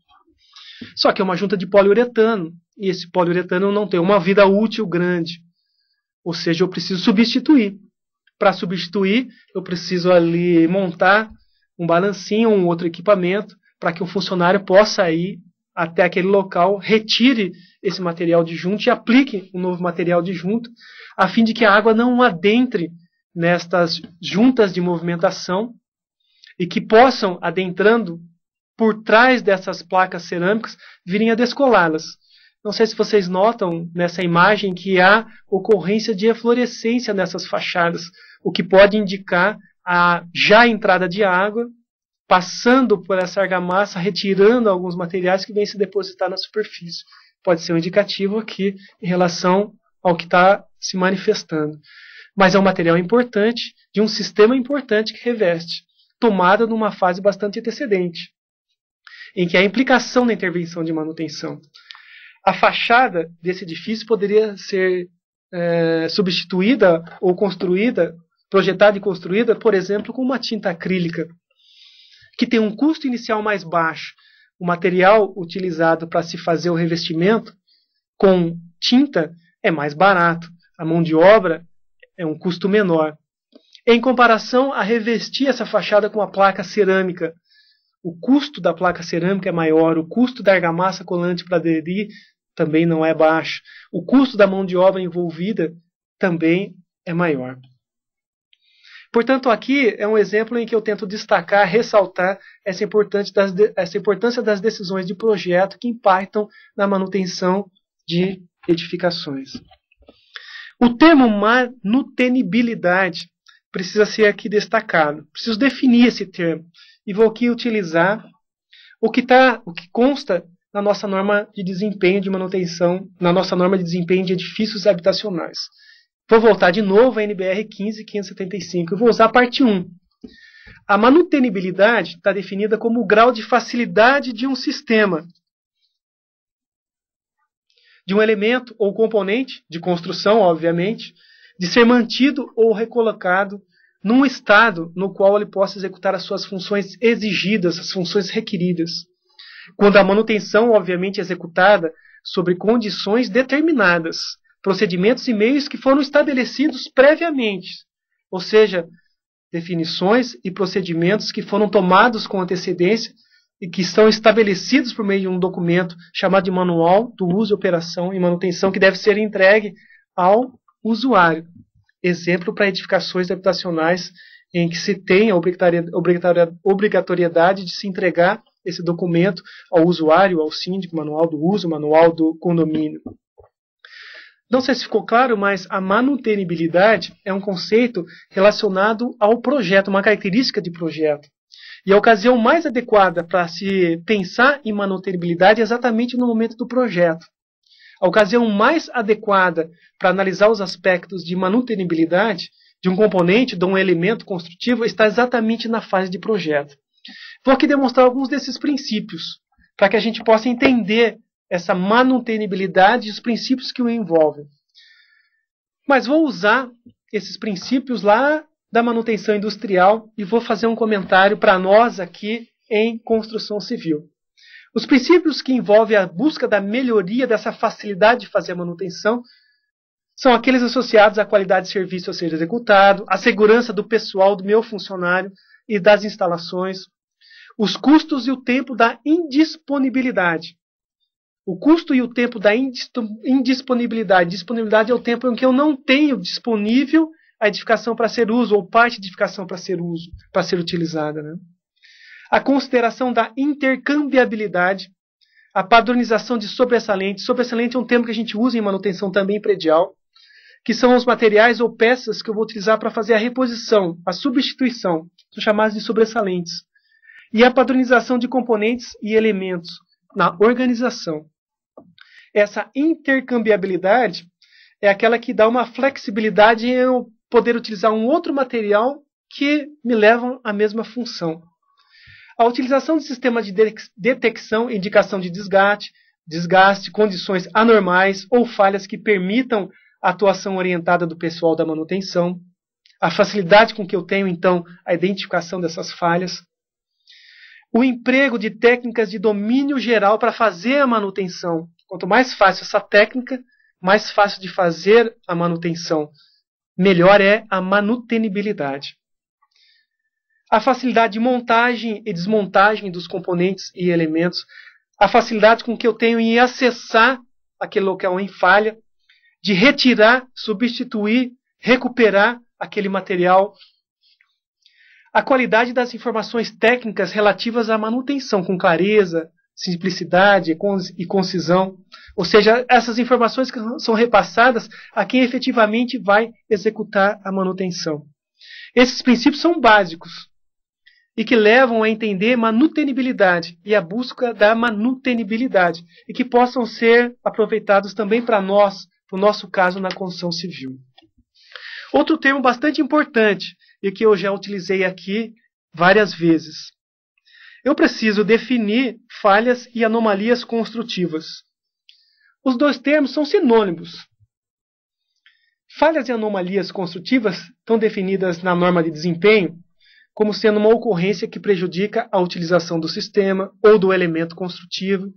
Só que é uma junta de poliuretano. E esse poliuretano não tem uma vida útil grande. Ou seja, eu preciso substituir. Para substituir, eu preciso ali montar um balancinho, um outro equipamento, para que o funcionário possa ir até aquele local, retire esse material de junto e aplique o um novo material de junto, a fim de que a água não adentre nestas juntas de movimentação e que possam, adentrando por trás dessas placas cerâmicas, virem a descolá-las. Não sei se vocês notam nessa imagem que há ocorrência de eflorescência nessas fachadas, o que pode indicar a já entrada de água, passando por essa argamassa, retirando alguns materiais que vêm se depositar na superfície. Pode ser um indicativo aqui em relação ao que está se manifestando. Mas é um material importante, de um sistema importante que reveste, tomada numa fase bastante antecedente, em que há implicação na intervenção de manutenção a fachada desse edifício poderia ser é, substituída ou construída, projetada e construída, por exemplo, com uma tinta acrílica, que tem um custo inicial mais baixo. O material utilizado para se fazer o revestimento com tinta é mais barato, a mão de obra é um custo menor. Em comparação a revestir essa fachada com a placa cerâmica, o custo da placa cerâmica é maior, o custo da argamassa colante para aderir também não é baixo. O custo da mão de obra envolvida também é maior. Portanto, aqui é um exemplo em que eu tento destacar, ressaltar essa importância das, de, essa importância das decisões de projeto que impactam na manutenção de edificações. O termo manutenibilidade precisa ser aqui destacado. Preciso definir esse termo e vou aqui utilizar o que, tá, o que consta na nossa norma de desempenho de manutenção, na nossa norma de desempenho de edifícios habitacionais. Vou voltar de novo à NBR 15575 e vou usar a parte 1. A manutenibilidade está definida como o grau de facilidade de um sistema, de um elemento ou componente de construção, obviamente, de ser mantido ou recolocado num estado no qual ele possa executar as suas funções exigidas, as funções requeridas quando a manutenção, obviamente, é executada sobre condições determinadas, procedimentos e meios que foram estabelecidos previamente, ou seja, definições e procedimentos que foram tomados com antecedência e que estão estabelecidos por meio de um documento chamado de Manual do Uso, Operação e Manutenção, que deve ser entregue ao usuário. Exemplo para edificações habitacionais em que se tem a obrigatoriedade de se entregar esse documento ao usuário, ao síndico, manual do uso, manual do condomínio. Não sei se ficou claro, mas a manutenibilidade é um conceito relacionado ao projeto, uma característica de projeto. E a ocasião mais adequada para se pensar em manutenibilidade é exatamente no momento do projeto. A ocasião mais adequada para analisar os aspectos de manutenibilidade de um componente, de um elemento construtivo, está exatamente na fase de projeto. Vou aqui demonstrar alguns desses princípios, para que a gente possa entender essa manutenibilidade e os princípios que o envolvem. Mas vou usar esses princípios lá da manutenção industrial e vou fazer um comentário para nós aqui em construção civil. Os princípios que envolvem a busca da melhoria dessa facilidade de fazer a manutenção são aqueles associados à qualidade de serviço a ser executado, à segurança do pessoal, do meu funcionário e das instalações, os custos e o tempo da indisponibilidade. O custo e o tempo da indisponibilidade. Disponibilidade é o tempo em que eu não tenho disponível a edificação para ser uso ou parte de edificação para ser uso, para ser utilizada. Né? A consideração da intercambiabilidade, a padronização de sobressalente. Sobressalente é um termo que a gente usa em manutenção também predial, que são os materiais ou peças que eu vou utilizar para fazer a reposição, a substituição, são chamados de sobressalentes e a padronização de componentes e elementos na organização. Essa intercambiabilidade é aquela que dá uma flexibilidade em eu poder utilizar um outro material que me levam à mesma função. A utilização de sistemas de detecção indicação de desgaste, desgaste, condições anormais ou falhas que permitam a atuação orientada do pessoal da manutenção. A facilidade com que eu tenho, então, a identificação dessas falhas o emprego de técnicas de domínio geral para fazer a manutenção. Quanto mais fácil essa técnica, mais fácil de fazer a manutenção. Melhor é a manutenibilidade. A facilidade de montagem e desmontagem dos componentes e elementos. A facilidade com que eu tenho em acessar aquele local em falha. De retirar, substituir, recuperar aquele material a qualidade das informações técnicas relativas à manutenção, com clareza, simplicidade e concisão. Ou seja, essas informações que são repassadas a quem efetivamente vai executar a manutenção. Esses princípios são básicos e que levam a entender manutenibilidade e a busca da manutenibilidade e que possam ser aproveitados também para nós, no nosso caso, na construção civil. Outro termo bastante importante e que eu já utilizei aqui várias vezes. Eu preciso definir falhas e anomalias construtivas. Os dois termos são sinônimos. Falhas e anomalias construtivas estão definidas na norma de desempenho como sendo uma ocorrência que prejudica a utilização do sistema ou do elemento construtivo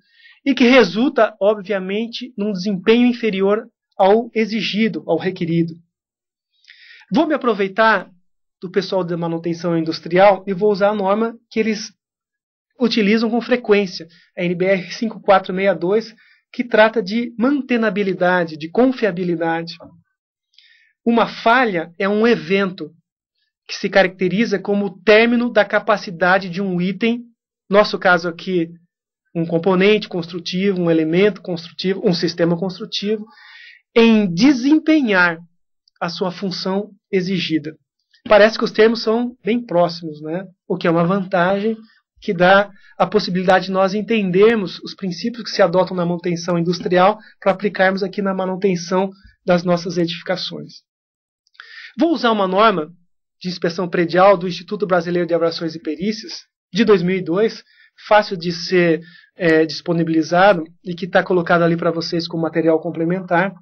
e que resulta, obviamente, num desempenho inferior ao exigido, ao requerido. Vou me aproveitar do pessoal da manutenção industrial e vou usar a norma que eles utilizam com frequência, a NBR 5462, que trata de mantenabilidade, de confiabilidade. Uma falha é um evento que se caracteriza como o término da capacidade de um item, nosso caso aqui, um componente construtivo, um elemento construtivo, um sistema construtivo, em desempenhar a sua função exigida. Parece que os termos são bem próximos, né? o que é uma vantagem que dá a possibilidade de nós entendermos os princípios que se adotam na manutenção industrial para aplicarmos aqui na manutenção das nossas edificações. Vou usar uma norma de inspeção predial do Instituto Brasileiro de Abrações e Perícias, de 2002, fácil de ser é, disponibilizado e que está colocado ali para vocês como material complementar.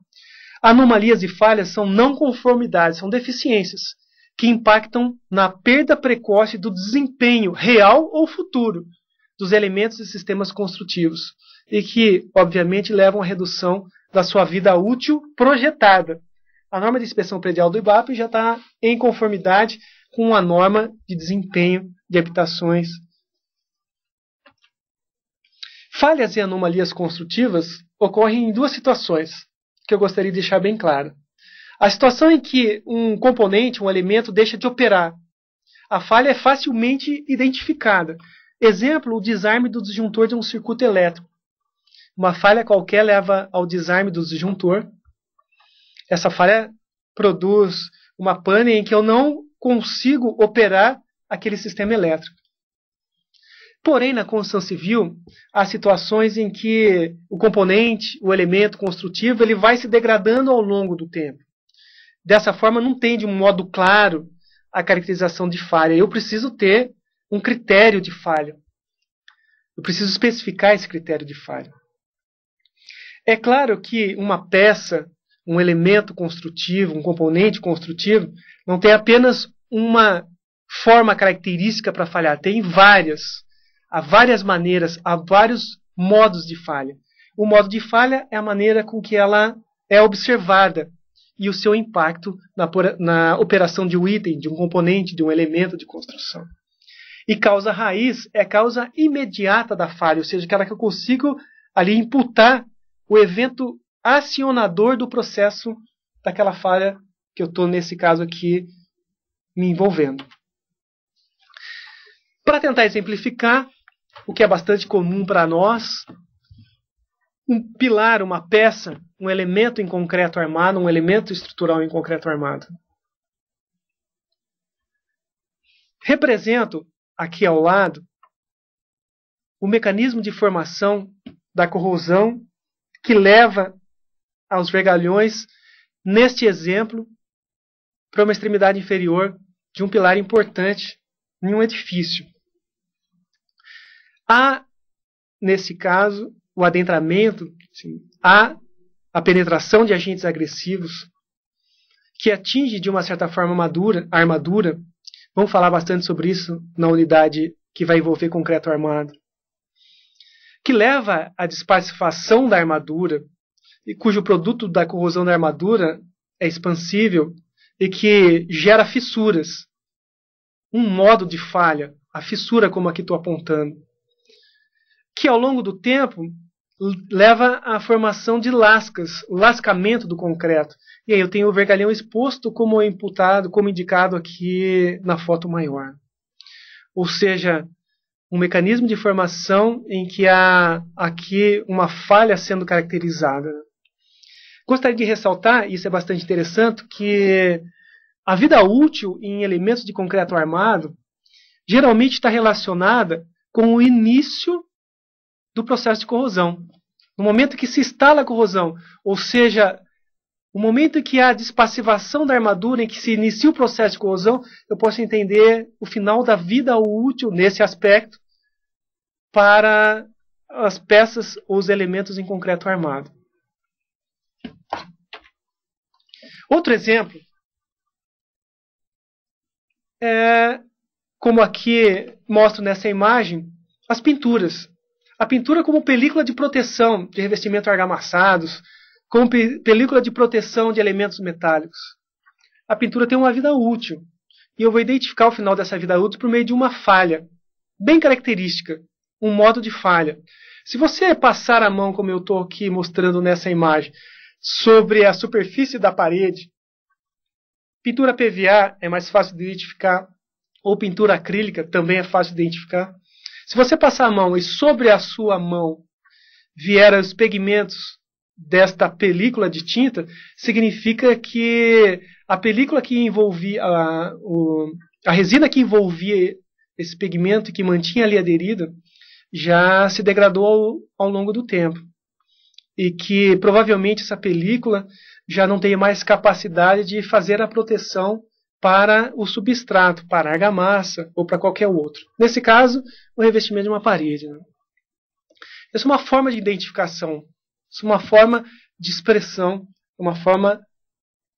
Anomalias e falhas são não conformidades, são deficiências que impactam na perda precoce do desempenho real ou futuro dos elementos e sistemas construtivos e que, obviamente, levam à redução da sua vida útil projetada. A norma de inspeção predial do IBAP já está em conformidade com a norma de desempenho de habitações. Falhas e anomalias construtivas ocorrem em duas situações que eu gostaria de deixar bem claro. A situação em que um componente, um elemento, deixa de operar. A falha é facilmente identificada. Exemplo, o desarme do disjuntor de um circuito elétrico. Uma falha qualquer leva ao desarme do disjuntor. Essa falha produz uma pane em que eu não consigo operar aquele sistema elétrico. Porém, na construção civil, há situações em que o componente, o elemento construtivo, ele vai se degradando ao longo do tempo. Dessa forma, não tem de um modo claro a caracterização de falha. Eu preciso ter um critério de falha. Eu preciso especificar esse critério de falha. É claro que uma peça, um elemento construtivo, um componente construtivo, não tem apenas uma forma característica para falhar, tem várias. Há várias maneiras, há vários modos de falha. O modo de falha é a maneira com que ela é observada, e o seu impacto na, na operação de um item, de um componente, de um elemento de construção. E causa raiz é causa imediata da falha, ou seja, aquela que eu consigo ali imputar o evento acionador do processo daquela falha que eu estou, nesse caso aqui, me envolvendo. Para tentar exemplificar, o que é bastante comum para nós, um pilar, uma peça um elemento em concreto armado, um elemento estrutural em concreto armado. Represento aqui ao lado o mecanismo de formação da corrosão que leva aos regalhões, neste exemplo, para uma extremidade inferior de um pilar importante em um edifício. Há, nesse caso, o adentramento, sim, há a penetração de agentes agressivos, que atinge de uma certa forma a armadura. Vamos falar bastante sobre isso na unidade que vai envolver concreto armado. Que leva à dispersificação da armadura, e cujo produto da corrosão da armadura é expansível e que gera fissuras. Um modo de falha, a fissura como aqui estou apontando. Que ao longo do tempo leva à formação de lascas, lascamento do concreto. E aí eu tenho o vergalhão exposto como imputado, como indicado aqui na foto maior. Ou seja, um mecanismo de formação em que há aqui uma falha sendo caracterizada. Gostaria de ressaltar, e isso é bastante interessante, que a vida útil em elementos de concreto armado geralmente está relacionada com o início do processo de corrosão. No momento que se instala a corrosão, ou seja, o momento em que há despassivação da armadura, em que se inicia o processo de corrosão, eu posso entender o final da vida útil nesse aspecto para as peças ou os elementos em concreto armado. Outro exemplo é, como aqui mostro nessa imagem, as pinturas. A pintura como película de proteção de revestimento argamassados, como pe película de proteção de elementos metálicos. A pintura tem uma vida útil, e eu vou identificar o final dessa vida útil por meio de uma falha, bem característica, um modo de falha. Se você passar a mão, como eu estou aqui mostrando nessa imagem, sobre a superfície da parede, pintura PVA é mais fácil de identificar, ou pintura acrílica também é fácil de identificar. Se você passar a mão e sobre a sua mão vieram os pigmentos desta película de tinta, significa que a película que envolvia a, o, a resina que envolvia esse pigmento e que mantinha ali aderida já se degradou ao, ao longo do tempo e que provavelmente essa película já não tem mais capacidade de fazer a proteção para o substrato, para a argamassa ou para qualquer outro. Nesse caso, o revestimento de é uma parede. Isso né? é uma forma de identificação, isso é uma forma de expressão, é uma forma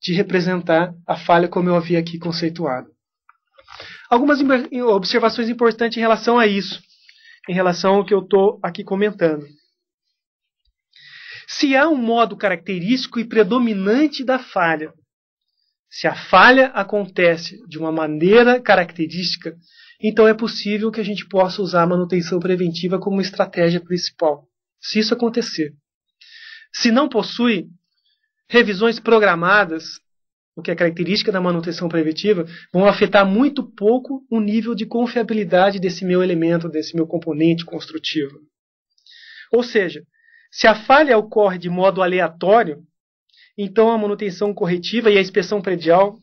de representar a falha como eu havia aqui conceituado. Algumas observações importantes em relação a isso, em relação ao que eu estou aqui comentando. Se há um modo característico e predominante da falha, se a falha acontece de uma maneira característica, então é possível que a gente possa usar a manutenção preventiva como estratégia principal, se isso acontecer. Se não possui, revisões programadas, o que é característica da manutenção preventiva, vão afetar muito pouco o nível de confiabilidade desse meu elemento, desse meu componente construtivo. Ou seja, se a falha ocorre de modo aleatório, então, a manutenção corretiva e a inspeção predial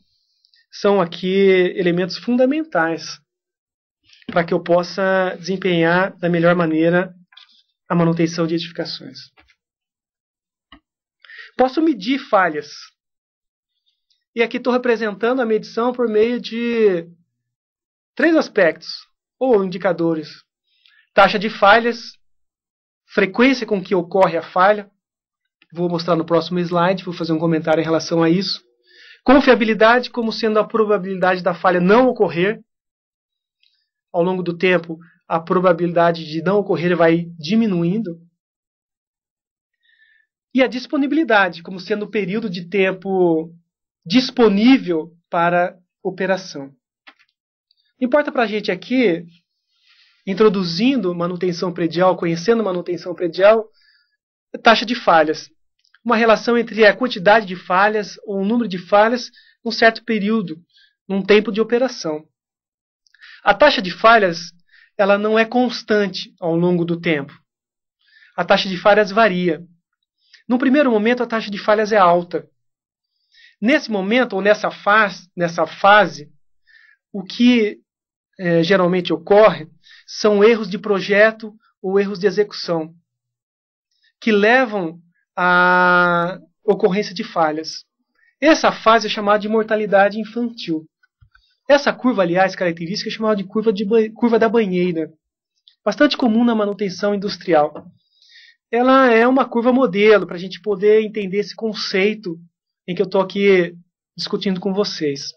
são aqui elementos fundamentais para que eu possa desempenhar da melhor maneira a manutenção de edificações. Posso medir falhas. E aqui estou representando a medição por meio de três aspectos ou indicadores: taxa de falhas, frequência com que ocorre a falha Vou mostrar no próximo slide, vou fazer um comentário em relação a isso. Confiabilidade como sendo a probabilidade da falha não ocorrer. Ao longo do tempo, a probabilidade de não ocorrer vai diminuindo. E a disponibilidade como sendo o período de tempo disponível para operação. Importa para a gente aqui, introduzindo manutenção predial, conhecendo manutenção predial, taxa de falhas uma relação entre a quantidade de falhas ou o número de falhas num certo período, num tempo de operação. A taxa de falhas ela não é constante ao longo do tempo. A taxa de falhas varia. No primeiro momento, a taxa de falhas é alta. Nesse momento, ou nessa fase, nessa fase o que é, geralmente ocorre são erros de projeto ou erros de execução, que levam a ocorrência de falhas. Essa fase é chamada de mortalidade infantil. Essa curva, aliás, característica é chamada de curva, de curva da banheira, bastante comum na manutenção industrial. Ela é uma curva modelo para a gente poder entender esse conceito em que eu estou aqui discutindo com vocês.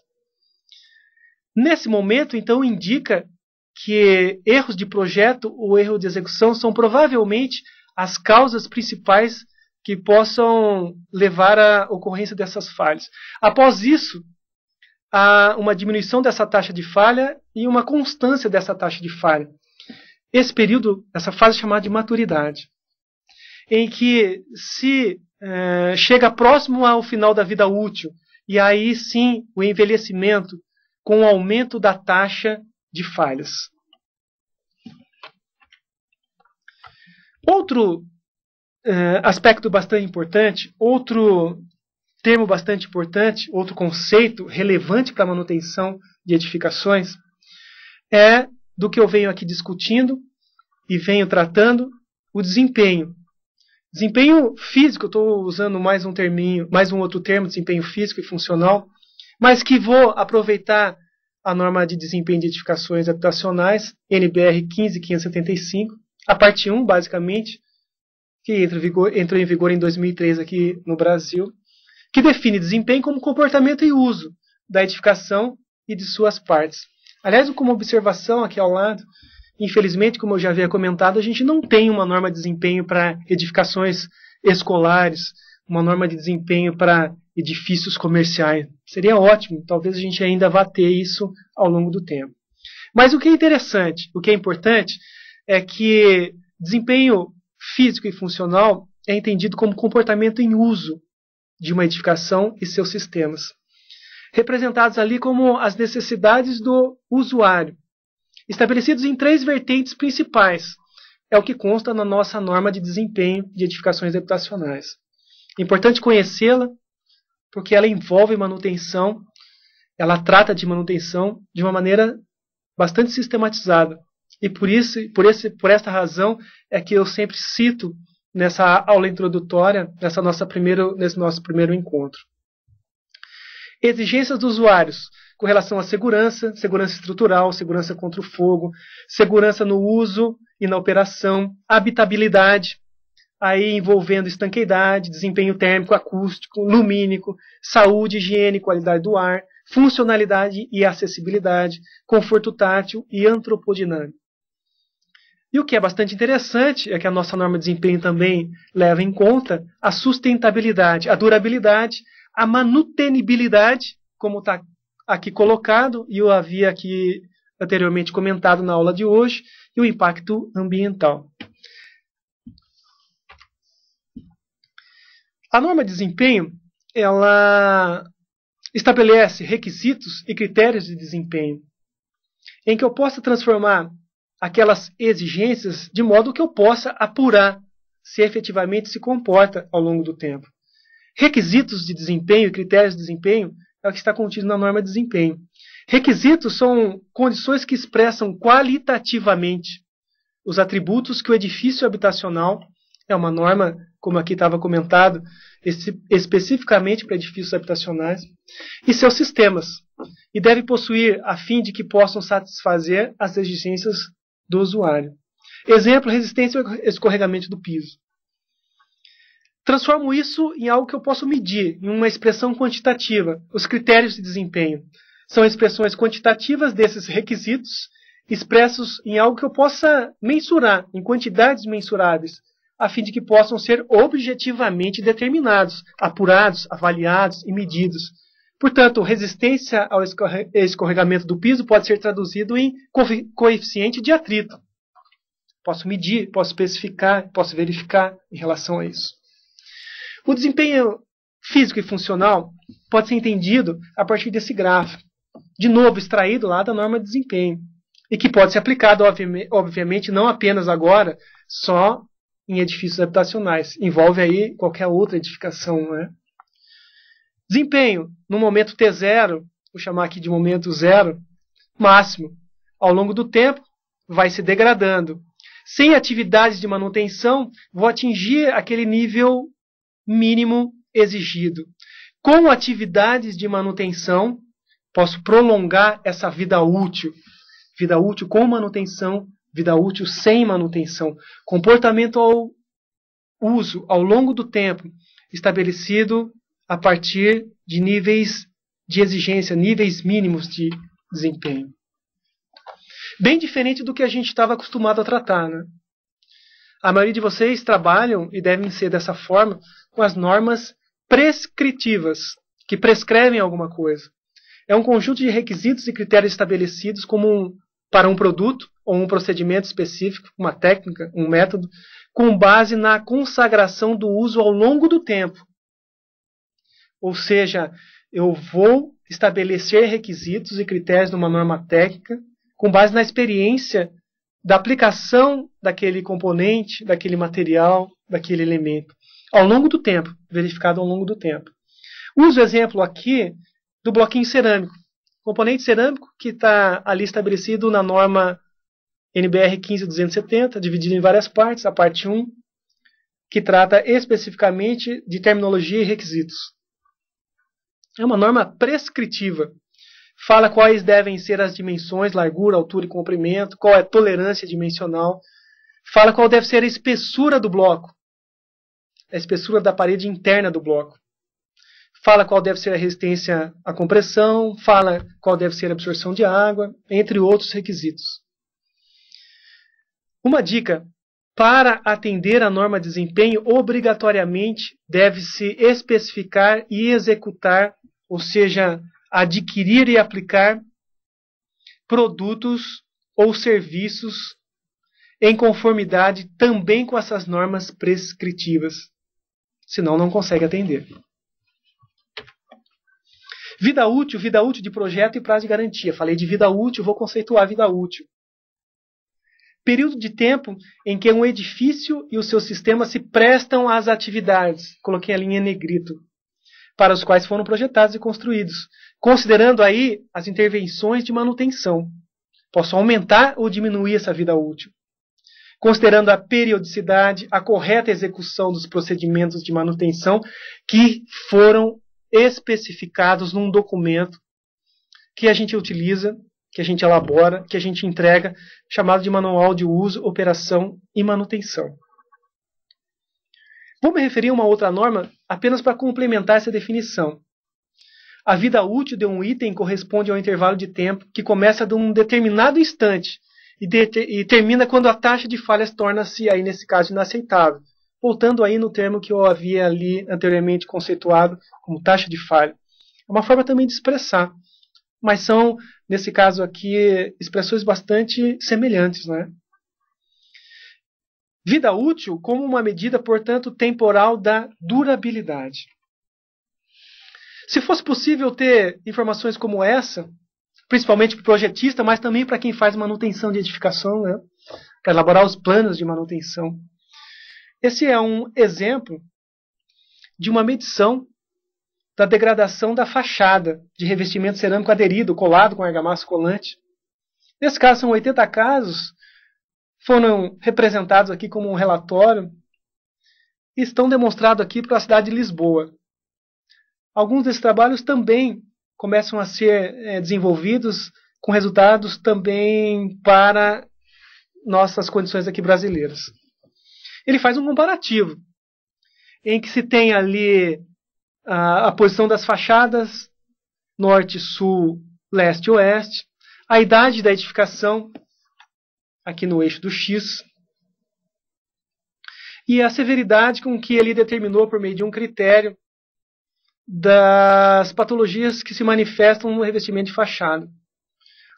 Nesse momento, então, indica que erros de projeto ou erro de execução são provavelmente as causas principais que possam levar à ocorrência dessas falhas. Após isso, há uma diminuição dessa taxa de falha e uma constância dessa taxa de falha. Esse período, essa fase é chamada de maturidade, em que se é, chega próximo ao final da vida útil, e aí sim o envelhecimento com o aumento da taxa de falhas. Outro uh, aspecto bastante importante, outro termo bastante importante, outro conceito relevante para a manutenção de edificações, é do que eu venho aqui discutindo e venho tratando, o desempenho. Desempenho físico, estou usando mais um terminho, mais um outro termo, desempenho físico e funcional, mas que vou aproveitar a norma de desempenho de edificações habitacionais, NBR 15575, a parte 1, basicamente, que vigor, entrou em vigor em 2003 aqui no Brasil, que define desempenho como comportamento e uso da edificação e de suas partes. Aliás, como observação aqui ao lado, infelizmente, como eu já havia comentado, a gente não tem uma norma de desempenho para edificações escolares, uma norma de desempenho para edifícios comerciais. Seria ótimo, talvez a gente ainda vá ter isso ao longo do tempo. Mas o que é interessante, o que é importante, é que desempenho físico e funcional é entendido como comportamento em uso de uma edificação e seus sistemas, representados ali como as necessidades do usuário, estabelecidos em três vertentes principais. É o que consta na nossa norma de desempenho de edificações reputacionais. Importante conhecê-la, porque ela envolve manutenção, ela trata de manutenção de uma maneira bastante sistematizada, e por isso, por esse, por esta razão é que eu sempre cito nessa aula introdutória, nessa nossa primeiro, nesse nosso primeiro encontro. Exigências dos usuários com relação à segurança, segurança estrutural, segurança contra o fogo, segurança no uso e na operação, habitabilidade, aí envolvendo estanqueidade, desempenho térmico, acústico, lumínico, saúde, higiene, qualidade do ar, funcionalidade e acessibilidade, conforto tátil e antropodinâmico. E o que é bastante interessante é que a nossa norma de desempenho também leva em conta a sustentabilidade, a durabilidade, a manutenibilidade, como está aqui colocado e eu havia aqui anteriormente comentado na aula de hoje, e o impacto ambiental. A norma de desempenho ela estabelece requisitos e critérios de desempenho em que eu possa transformar aquelas exigências de modo que eu possa apurar se efetivamente se comporta ao longo do tempo. Requisitos de desempenho e critérios de desempenho é o que está contido na norma de desempenho. Requisitos são condições que expressam qualitativamente os atributos que o edifício habitacional é uma norma, como aqui estava comentado, esse, especificamente para edifícios habitacionais, e seus sistemas, e deve possuir a fim de que possam satisfazer as exigências do usuário. Exemplo, resistência ao escorregamento do piso. Transformo isso em algo que eu posso medir, em uma expressão quantitativa, os critérios de desempenho. São expressões quantitativas desses requisitos, expressos em algo que eu possa mensurar, em quantidades mensuráveis, a fim de que possam ser objetivamente determinados, apurados, avaliados e medidos Portanto, resistência ao escorregamento do piso pode ser traduzido em coeficiente de atrito. Posso medir, posso especificar, posso verificar em relação a isso. O desempenho físico e funcional pode ser entendido a partir desse gráfico, de novo extraído lá da norma de desempenho, e que pode ser aplicado, obviamente, não apenas agora, só em edifícios habitacionais. Envolve aí qualquer outra edificação, né? Desempenho no momento T0, vou chamar aqui de momento zero, máximo, ao longo do tempo vai se degradando. Sem atividades de manutenção, vou atingir aquele nível mínimo exigido. Com atividades de manutenção, posso prolongar essa vida útil. Vida útil com manutenção, vida útil sem manutenção. Comportamento ao uso ao longo do tempo estabelecido a partir de níveis de exigência, níveis mínimos de desempenho. Bem diferente do que a gente estava acostumado a tratar. Né? A maioria de vocês trabalham e devem ser dessa forma com as normas prescritivas, que prescrevem alguma coisa. É um conjunto de requisitos e critérios estabelecidos como um, para um produto ou um procedimento específico, uma técnica, um método, com base na consagração do uso ao longo do tempo ou seja, eu vou estabelecer requisitos e critérios de uma norma técnica com base na experiência da aplicação daquele componente, daquele material, daquele elemento, ao longo do tempo, verificado ao longo do tempo. Uso o exemplo aqui do bloquinho cerâmico. Componente cerâmico que está ali estabelecido na norma NBR 15270, dividido em várias partes, a parte 1, que trata especificamente de terminologia e requisitos. É uma norma prescritiva. Fala quais devem ser as dimensões, largura, altura e comprimento, qual é a tolerância dimensional. Fala qual deve ser a espessura do bloco, a espessura da parede interna do bloco. Fala qual deve ser a resistência à compressão, fala qual deve ser a absorção de água, entre outros requisitos. Uma dica: para atender a norma de desempenho, obrigatoriamente deve-se especificar e executar ou seja, adquirir e aplicar produtos ou serviços em conformidade também com essas normas prescritivas, senão não consegue atender. Vida útil, vida útil de projeto e prazo de garantia. Falei de vida útil, vou conceituar vida útil. Período de tempo em que um edifício e o seu sistema se prestam às atividades. Coloquei a linha em negrito para os quais foram projetados e construídos, considerando aí as intervenções de manutenção. Posso aumentar ou diminuir essa vida útil. Considerando a periodicidade, a correta execução dos procedimentos de manutenção que foram especificados num documento que a gente utiliza, que a gente elabora, que a gente entrega, chamado de Manual de Uso, Operação e Manutenção. Vou me referir a uma outra norma apenas para complementar essa definição. A vida útil de um item corresponde ao intervalo de tempo que começa de um determinado instante e, de, e termina quando a taxa de falhas torna-se, aí nesse caso, inaceitável. Voltando aí no termo que eu havia ali anteriormente conceituado como taxa de falha. É uma forma também de expressar, mas são, nesse caso aqui, expressões bastante semelhantes, né? Vida útil como uma medida, portanto, temporal da durabilidade. Se fosse possível ter informações como essa, principalmente para o projetista, mas também para quem faz manutenção de edificação, né? para elaborar os planos de manutenção. Esse é um exemplo de uma medição da degradação da fachada de revestimento cerâmico aderido, colado com argamassa colante. Nesse caso, são 80 casos foram representados aqui como um relatório e estão demonstrados aqui para a cidade de Lisboa. Alguns desses trabalhos também começam a ser é, desenvolvidos com resultados também para nossas condições aqui brasileiras. Ele faz um comparativo em que se tem ali a, a posição das fachadas norte, sul, leste e oeste, a idade da edificação, aqui no eixo do x. E a severidade com que ele determinou por meio de um critério das patologias que se manifestam no revestimento de fachada.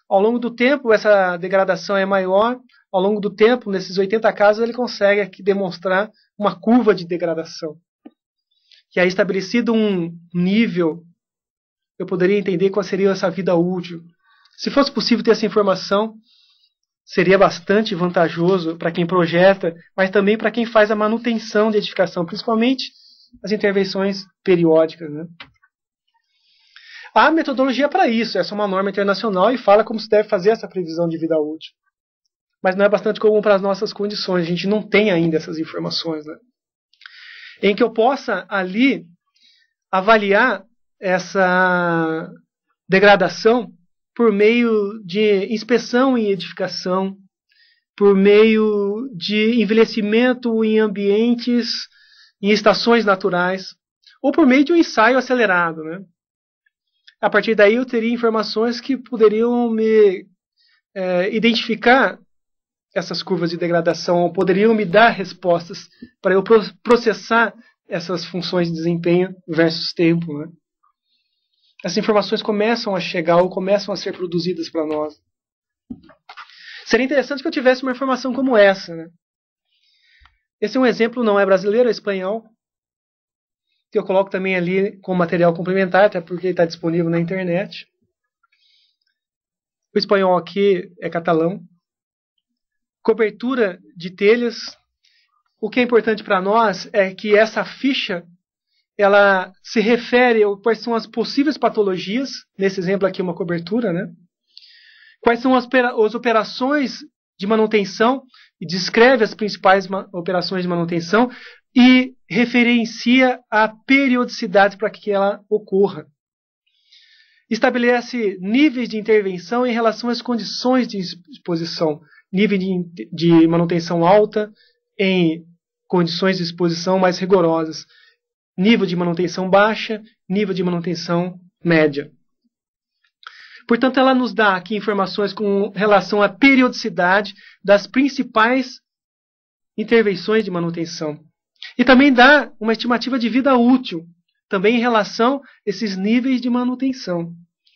Ao longo do tempo, essa degradação é maior. Ao longo do tempo, nesses 80 casos, ele consegue aqui demonstrar uma curva de degradação. Que aí, estabelecido um nível, eu poderia entender qual seria essa vida útil. Se fosse possível ter essa informação, seria bastante vantajoso para quem projeta, mas também para quem faz a manutenção de edificação, principalmente as intervenções periódicas. Né? Há metodologia para isso, essa é uma norma internacional e fala como se deve fazer essa previsão de vida útil. Mas não é bastante comum para as nossas condições, a gente não tem ainda essas informações. Né? Em que eu possa ali avaliar essa degradação por meio de inspeção em edificação, por meio de envelhecimento em ambientes, em estações naturais, ou por meio de um ensaio acelerado. Né? A partir daí eu teria informações que poderiam me é, identificar essas curvas de degradação, ou poderiam me dar respostas para eu processar essas funções de desempenho versus tempo. Né? Essas informações começam a chegar ou começam a ser produzidas para nós. Seria interessante que eu tivesse uma informação como essa. Né? Esse é um exemplo, não é brasileiro, é espanhol, que eu coloco também ali com material complementar, até porque está disponível na internet. O espanhol aqui é catalão. Cobertura de telhas. O que é importante para nós é que essa ficha ela se refere a quais são as possíveis patologias, nesse exemplo aqui uma cobertura, né? Quais são as, as operações de manutenção e descreve as principais operações de manutenção e referencia a periodicidade para que ela ocorra. Estabelece níveis de intervenção em relação às condições de exposição, nível de, de manutenção alta em condições de exposição mais rigorosas nível de manutenção baixa, nível de manutenção média. Portanto, ela nos dá aqui informações com relação à periodicidade das principais intervenções de manutenção. E também dá uma estimativa de vida útil, também em relação a esses níveis de manutenção.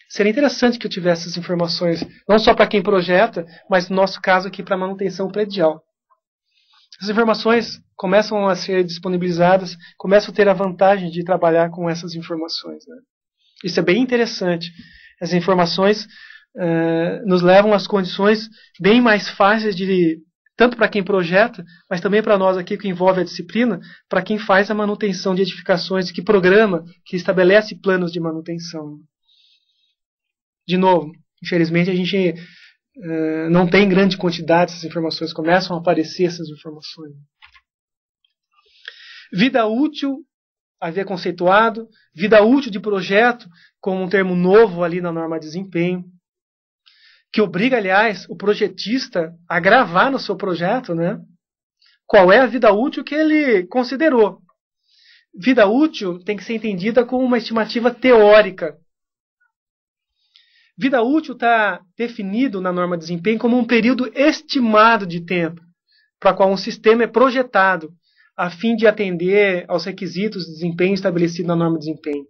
Seria interessante que eu tivesse essas informações, não só para quem projeta, mas no nosso caso aqui para manutenção predial. As informações começam a ser disponibilizadas, começam a ter a vantagem de trabalhar com essas informações. Né? Isso é bem interessante. As informações uh, nos levam às condições bem mais fáceis de tanto para quem projeta, mas também para nós aqui que envolve a disciplina, para quem faz a manutenção de edificações, que programa, que estabelece planos de manutenção. De novo, infelizmente a gente eh, não tem grande quantidade essas informações, começam a aparecer essas informações. Vida útil havia conceituado, vida útil de projeto, como um termo novo ali na norma de desempenho, que obriga, aliás, o projetista a gravar no seu projeto né, qual é a vida útil que ele considerou. Vida útil tem que ser entendida como uma estimativa teórica Vida útil está definido na norma de desempenho como um período estimado de tempo para qual um sistema é projetado a fim de atender aos requisitos de desempenho estabelecido na norma de desempenho,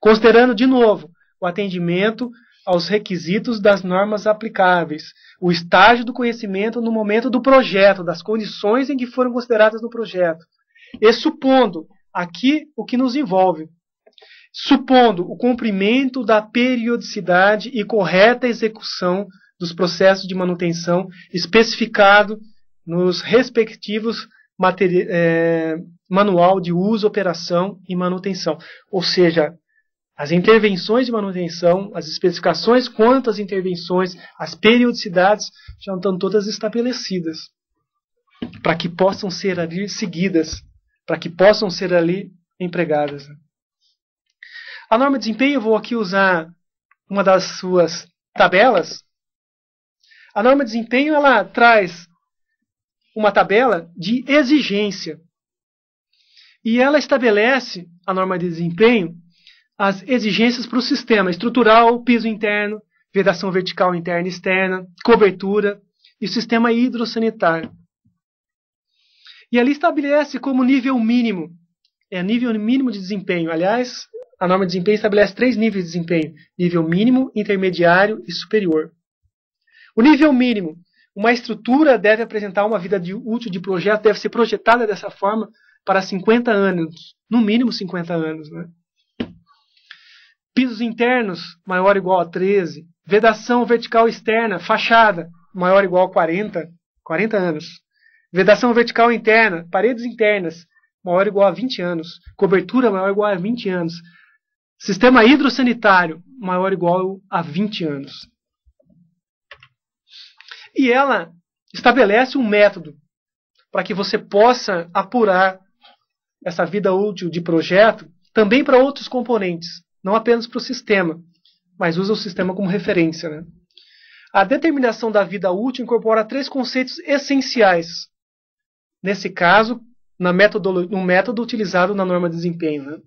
considerando de novo o atendimento aos requisitos das normas aplicáveis, o estágio do conhecimento no momento do projeto, das condições em que foram consideradas no projeto, e supondo aqui o que nos envolve, supondo o cumprimento da periodicidade e correta execução dos processos de manutenção especificado nos respectivos é, manual de uso, operação e manutenção. Ou seja, as intervenções de manutenção, as especificações quanto às intervenções, as periodicidades já estão todas estabelecidas para que possam ser ali seguidas, para que possam ser ali empregadas. A norma de desempenho, eu vou aqui usar uma das suas tabelas. A norma de desempenho ela traz uma tabela de exigência. E ela estabelece a norma de desempenho as exigências para o sistema estrutural, piso interno, vedação vertical interna e externa, cobertura e sistema hidrossanitário. E ali estabelece como nível mínimo, é nível mínimo de desempenho. Aliás, a norma de desempenho estabelece três níveis de desempenho: nível mínimo, intermediário e superior. O nível mínimo, uma estrutura deve apresentar uma vida de útil de projeto, deve ser projetada dessa forma para 50 anos, no mínimo 50 anos. Né? Pisos internos, maior ou igual a 13. Vedação vertical externa, fachada, maior ou igual a 40, 40 anos. Vedação vertical interna, paredes internas, maior ou igual a 20 anos. Cobertura maior ou igual a 20 anos. Sistema hidrossanitário maior ou igual a 20 anos. E ela estabelece um método para que você possa apurar essa vida útil de projeto também para outros componentes, não apenas para o sistema, mas usa o sistema como referência. Né? A determinação da vida útil incorpora três conceitos essenciais. Nesse caso, na metodolo- um método utilizado na norma de desempenho. Né?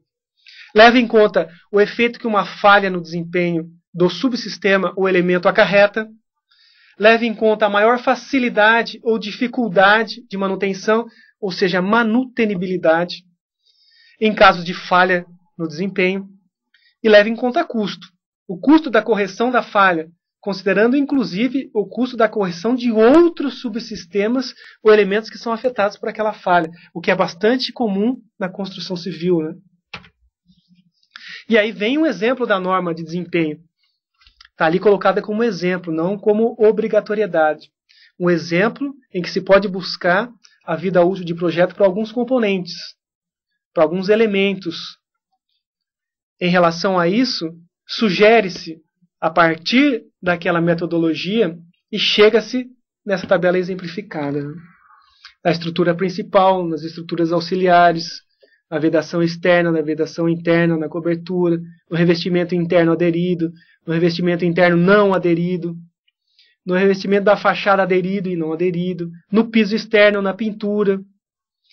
Leva em conta o efeito que uma falha no desempenho do subsistema ou elemento acarreta. Leva em conta a maior facilidade ou dificuldade de manutenção, ou seja, manutenibilidade, em caso de falha no desempenho. E leva em conta custo. O custo da correção da falha, considerando inclusive o custo da correção de outros subsistemas ou elementos que são afetados por aquela falha, o que é bastante comum na construção civil. Né? E aí vem um exemplo da norma de desempenho. Está ali colocada como exemplo, não como obrigatoriedade. Um exemplo em que se pode buscar a vida útil de projeto para alguns componentes, para alguns elementos. Em relação a isso, sugere-se a partir daquela metodologia e chega-se nessa tabela exemplificada. Né? Na estrutura principal, nas estruturas auxiliares, na vedação externa, na vedação interna, na cobertura, no revestimento interno aderido, no revestimento interno não aderido, no revestimento da fachada aderido e não aderido, no piso externo, na pintura,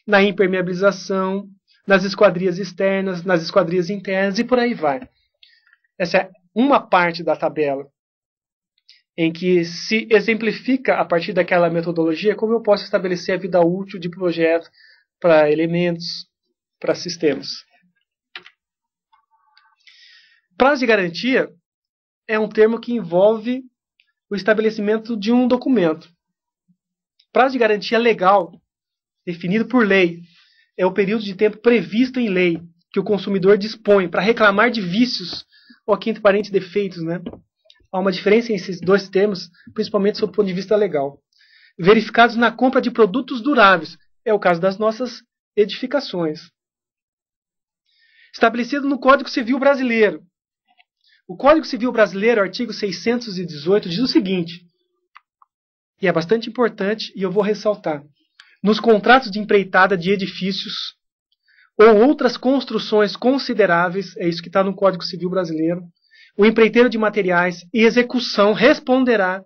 na impermeabilização, nas esquadrias externas, nas esquadrias internas e por aí vai. Essa é uma parte da tabela em que se exemplifica a partir daquela metodologia como eu posso estabelecer a vida útil de projeto para elementos, para sistemas. Prazo de garantia é um termo que envolve o estabelecimento de um documento. Prazo de garantia legal, definido por lei, é o período de tempo previsto em lei que o consumidor dispõe para reclamar de vícios ou, aqui entre parênteses, defeitos. Né? Há uma diferença entre esses dois termos, principalmente sob o ponto de vista legal. Verificados na compra de produtos duráveis, é o caso das nossas edificações estabelecido no Código Civil Brasileiro. O Código Civil Brasileiro, artigo 618, diz o seguinte, e é bastante importante e eu vou ressaltar: nos contratos de empreitada de edifícios ou outras construções consideráveis, é isso que está no Código Civil Brasileiro, o empreiteiro de materiais e execução responderá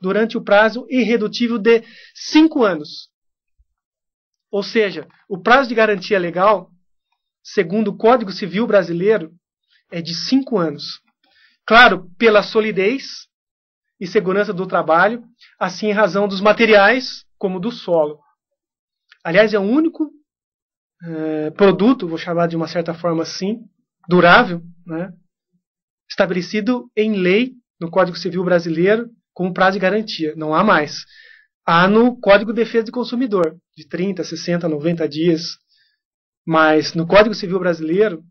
durante o prazo irredutível de cinco anos. Ou seja, o prazo de garantia legal segundo o Código Civil Brasileiro, é de cinco anos. Claro, pela solidez e segurança do trabalho, assim em razão dos materiais, como do solo. Aliás, é o único é, produto, vou chamar de uma certa forma assim, durável, né, estabelecido em lei no Código Civil Brasileiro como prazo de garantia. Não há mais. Há no Código de Defesa do Consumidor, de 30, 60, 90 dias mas no Código Civil brasileiro,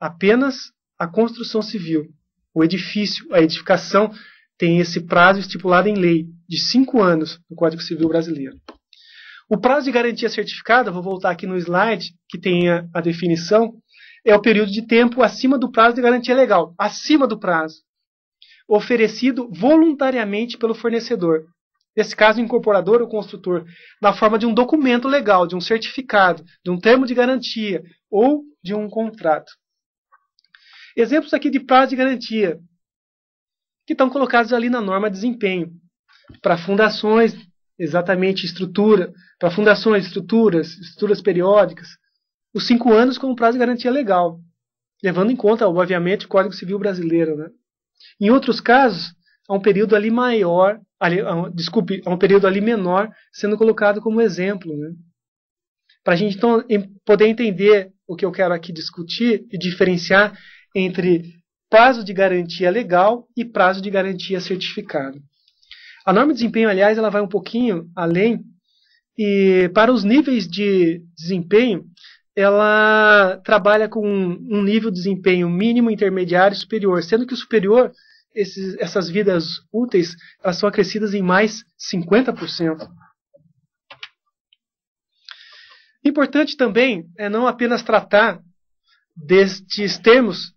apenas a construção civil, o edifício, a edificação, tem esse prazo estipulado em lei, de cinco anos, no Código Civil brasileiro. O prazo de garantia certificada, vou voltar aqui no slide que tem a, a, definição, é o período de tempo acima do prazo de garantia legal, acima do prazo, oferecido voluntariamente pelo fornecedor. Nesse caso, o incorporador ou construtor, na forma de um documento legal, de um certificado, de um termo de garantia ou de um contrato. Exemplos aqui de prazo de garantia, que estão colocados ali na norma de desempenho. Para fundações, exatamente estrutura, para fundações, estruturas, estruturas periódicas, os cinco anos como prazo de garantia legal, levando em conta, obviamente, o Código Civil Brasileiro. Né? Em outros casos, há um período ali maior ali, a é desculpe, a é um período ali menor sendo colocado como exemplo. Né? Para a gente então, em, poder entender o que eu quero aqui discutir e diferenciar entre prazo de garantia legal e prazo de garantia certificado. A norma de desempenho, aliás, ela vai um pouquinho além e para os níveis de desempenho, ela trabalha com um nível de desempenho mínimo, intermediário e superior, sendo que o superior esses, essas vidas úteis elas são acrescidas em mais 50%. Importante também é não apenas tratar destes termos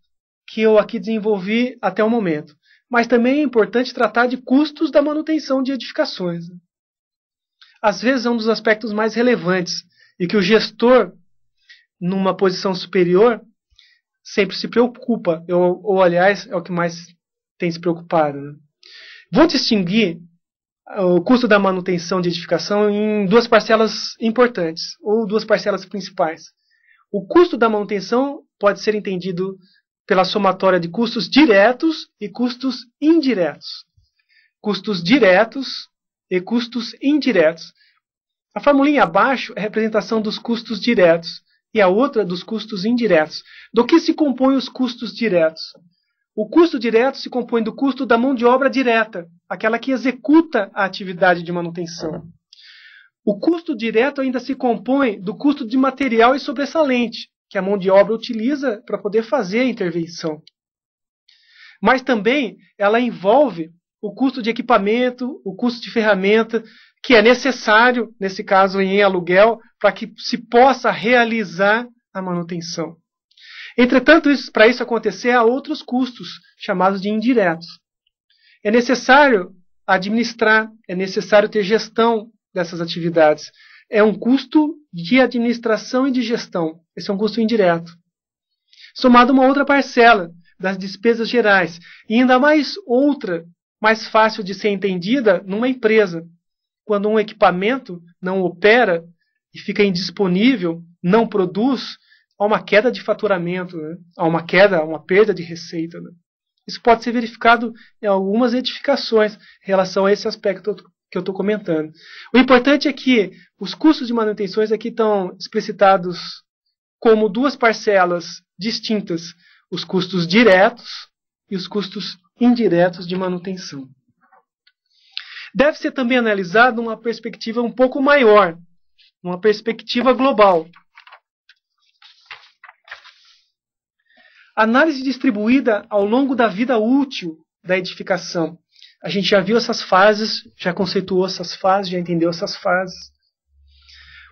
que eu aqui desenvolvi até o momento, mas também é importante tratar de custos da manutenção de edificações. Às vezes é um dos aspectos mais relevantes e que o gestor, numa posição superior, sempre se preocupa, ou, ou aliás, é o que mais tem se preocupado. Né? Vou distinguir ah, o custo da manutenção de edificação em duas parcelas importantes, ou duas parcelas principais. O custo da manutenção pode ser entendido pela somatória de custos diretos e custos indiretos. Custos diretos e custos indiretos. A formulinha abaixo é a representação dos custos diretos e a outra dos custos indiretos. Do que se compõem os custos diretos? O custo direto se compõe do custo da mão de obra direta, aquela que executa a atividade de manutenção. O custo direto ainda se compõe do custo de material e sobressalente, que a mão de obra utiliza para poder fazer a intervenção. Mas também ela envolve o custo de equipamento, o custo de ferramenta, que é necessário, nesse caso em aluguel, para que se possa realizar a manutenção. Entretanto, para isso acontecer, há outros custos, chamados de indiretos. É necessário administrar, é necessário ter gestão dessas atividades. É um custo de administração e de gestão. Esse é um custo indireto. Somado a uma outra parcela das despesas gerais, e ainda mais outra, mais fácil de ser entendida numa empresa. Quando um equipamento não opera e fica indisponível, não produz, há uma queda de faturamento, né? há uma queda, uma perda de receita. Né? Isso pode ser verificado em algumas edificações em relação a esse aspecto que eu estou comentando. O importante é que os custos de manutenções aqui estão explicitados como duas parcelas distintas: os custos diretos e os custos indiretos de manutenção. Deve ser também analisado uma perspectiva um pouco maior, uma perspectiva global, Análise distribuída ao longo da vida útil da edificação. A gente já viu essas fases, já conceituou essas fases, já entendeu essas fases.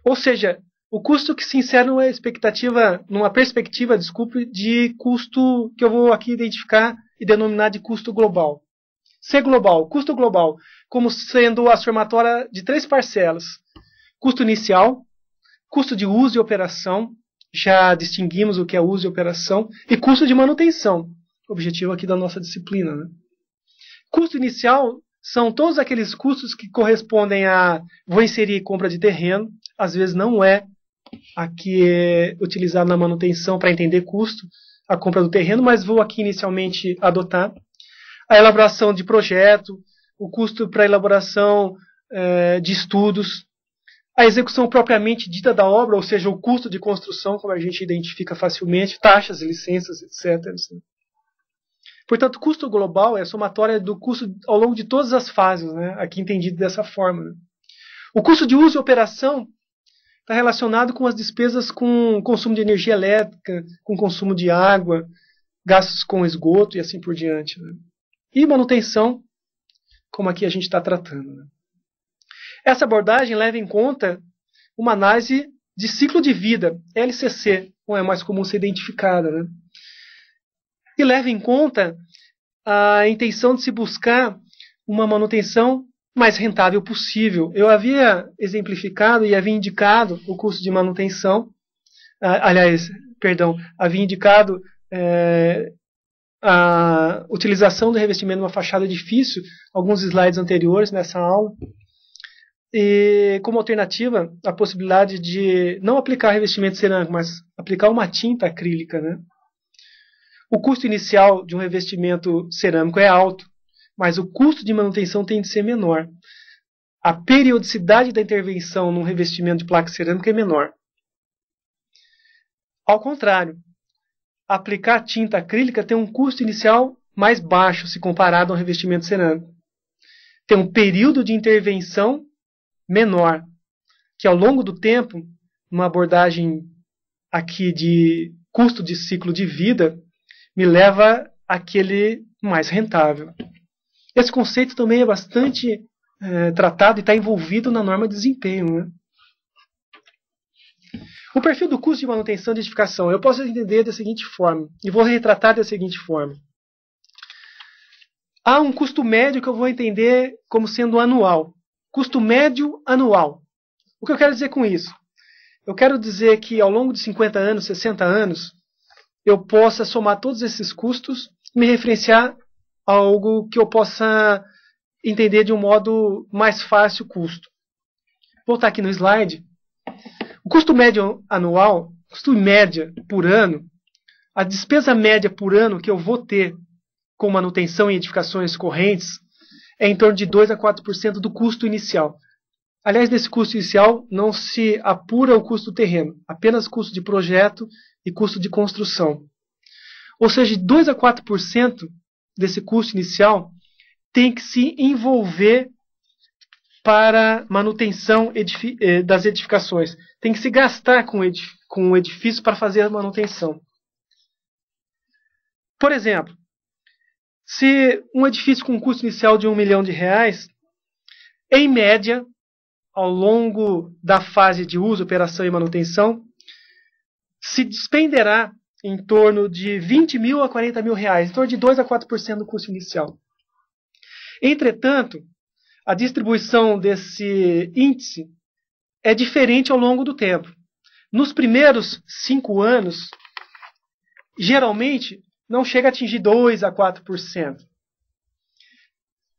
Ou seja, o custo que se insere numa expectativa, numa perspectiva, desculpe, de custo que eu vou aqui identificar e denominar de custo global. C é global, custo global, como sendo a somatória de três parcelas: custo inicial, custo de uso e operação, já distinguimos o que é uso e operação, e custo de manutenção, objetivo aqui da nossa disciplina. Né? Custo inicial são todos aqueles custos que correspondem a vou inserir compra de terreno, às vezes não é aqui é utilizado na manutenção para entender custo, a compra do terreno, mas vou aqui inicialmente adotar. A elaboração de projeto, o custo para elaboração é, de estudos, a execução propriamente dita da obra, ou seja, o custo de construção, como a gente identifica facilmente, taxas, licenças, etc. Assim. Portanto, custo global é a somatória do custo ao longo de todas as fases, né? aqui entendido dessa forma. O custo de uso e operação está relacionado com as despesas com consumo de energia elétrica, com consumo de água, gastos com esgoto e assim por diante. Né? E manutenção, como aqui a gente está tratando. Né? Essa abordagem leva em conta uma análise de ciclo de vida, LCC, como é mais comum ser identificada, né? e leva em conta a intenção de se buscar uma manutenção mais rentável possível. Eu havia exemplificado e havia indicado o custo de manutenção, ah, aliás, perdão, havia indicado é, a utilização do revestimento numa fachada difícil, alguns slides anteriores nessa aula e como alternativa a possibilidade de não aplicar revestimento cerâmico, mas aplicar uma tinta acrílica. Né? O custo inicial de um revestimento cerâmico é alto, mas o custo de manutenção tem de ser menor. A periodicidade da intervenção num revestimento de placa cerâmica é menor. Ao contrário, aplicar tinta acrílica tem um custo inicial mais baixo se comparado a um revestimento cerâmico. Tem um período de intervenção menor, que ao longo do tempo, uma abordagem aqui de custo de ciclo de vida, me leva àquele mais rentável. Esse conceito também é bastante é, tratado e está envolvido na norma de desempenho. Né? O perfil do custo de manutenção e edificação eu posso entender da seguinte forma, e vou retratar da seguinte forma. Há um custo médio que eu vou entender como sendo anual, custo médio anual. O que eu quero dizer com isso? Eu quero dizer que ao longo de 50 anos, 60 anos, eu possa somar todos esses custos e me referenciar a algo que eu possa entender de um modo mais fácil o custo. Vou voltar aqui no slide. O custo médio anual, custo média por ano, a despesa média por ano que eu vou ter com manutenção e edificações correntes é em torno de 2 a 4% do custo inicial. Aliás, desse custo inicial não se apura o custo do terreno, apenas custo de projeto e custo de construção. Ou seja, 2 a 4% desse custo inicial tem que se envolver para manutenção edifi eh, das edificações. Tem que se gastar com, edif com o edifício para fazer a manutenção. Por exemplo, se um edifício com custo inicial de um milhão de reais, em média, ao longo da fase de uso, operação e manutenção, se despenderá em torno de 20 mil a 40 mil reais, em torno de 2 a 4% do custo inicial. Entretanto, a distribuição desse índice é diferente ao longo do tempo. Nos primeiros cinco anos, geralmente não chega a atingir 2 a 4%.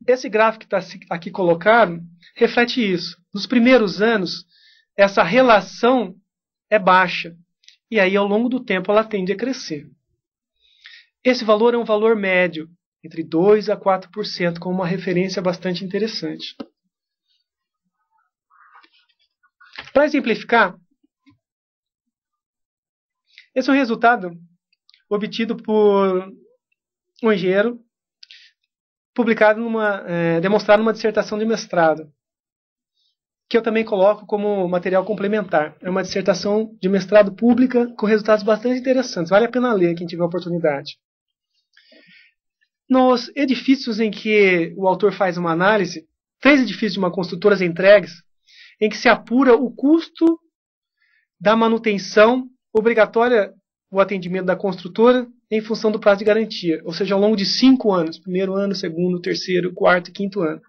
Esse gráfico que está aqui colocado reflete isso. Nos primeiros anos, essa relação é baixa. E aí, ao longo do tempo, ela tende a crescer. Esse valor é um valor médio, entre 2% a 4%, com uma referência bastante interessante. Para exemplificar, esse é o resultado obtido por um engenheiro, publicado numa, é, demonstrado numa dissertação de mestrado, que eu também coloco como material complementar. É uma dissertação de mestrado pública com resultados bastante interessantes. Vale a pena ler quem tiver oportunidade. Nos edifícios em que o autor faz uma análise, três edifícios de uma construtora entregues, em que se apura o custo da manutenção obrigatória o atendimento da construtora em função do prazo de garantia, ou seja, ao longo de cinco anos, primeiro ano, segundo, terceiro, quarto e quinto ano.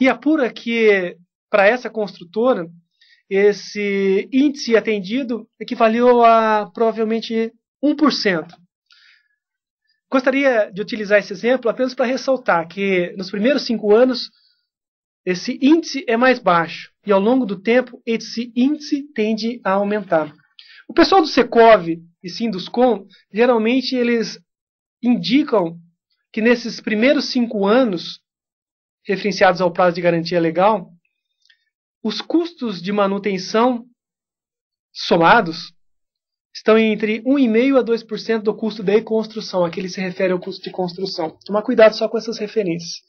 E apura que, para essa construtora, esse índice atendido equivaleu a provavelmente 1%. Gostaria de utilizar esse exemplo apenas para ressaltar que, nos primeiros cinco anos, esse índice é mais baixo e, ao longo do tempo, esse índice tende a aumentar. O pessoal do Secov e sim dos com, geralmente eles indicam que nesses primeiros cinco anos, referenciados ao prazo de garantia legal, os custos de manutenção somados estão entre 1,5% a 2% do custo de construção. Aqui se refere ao custo de construção. Tomar cuidado só com essas referências.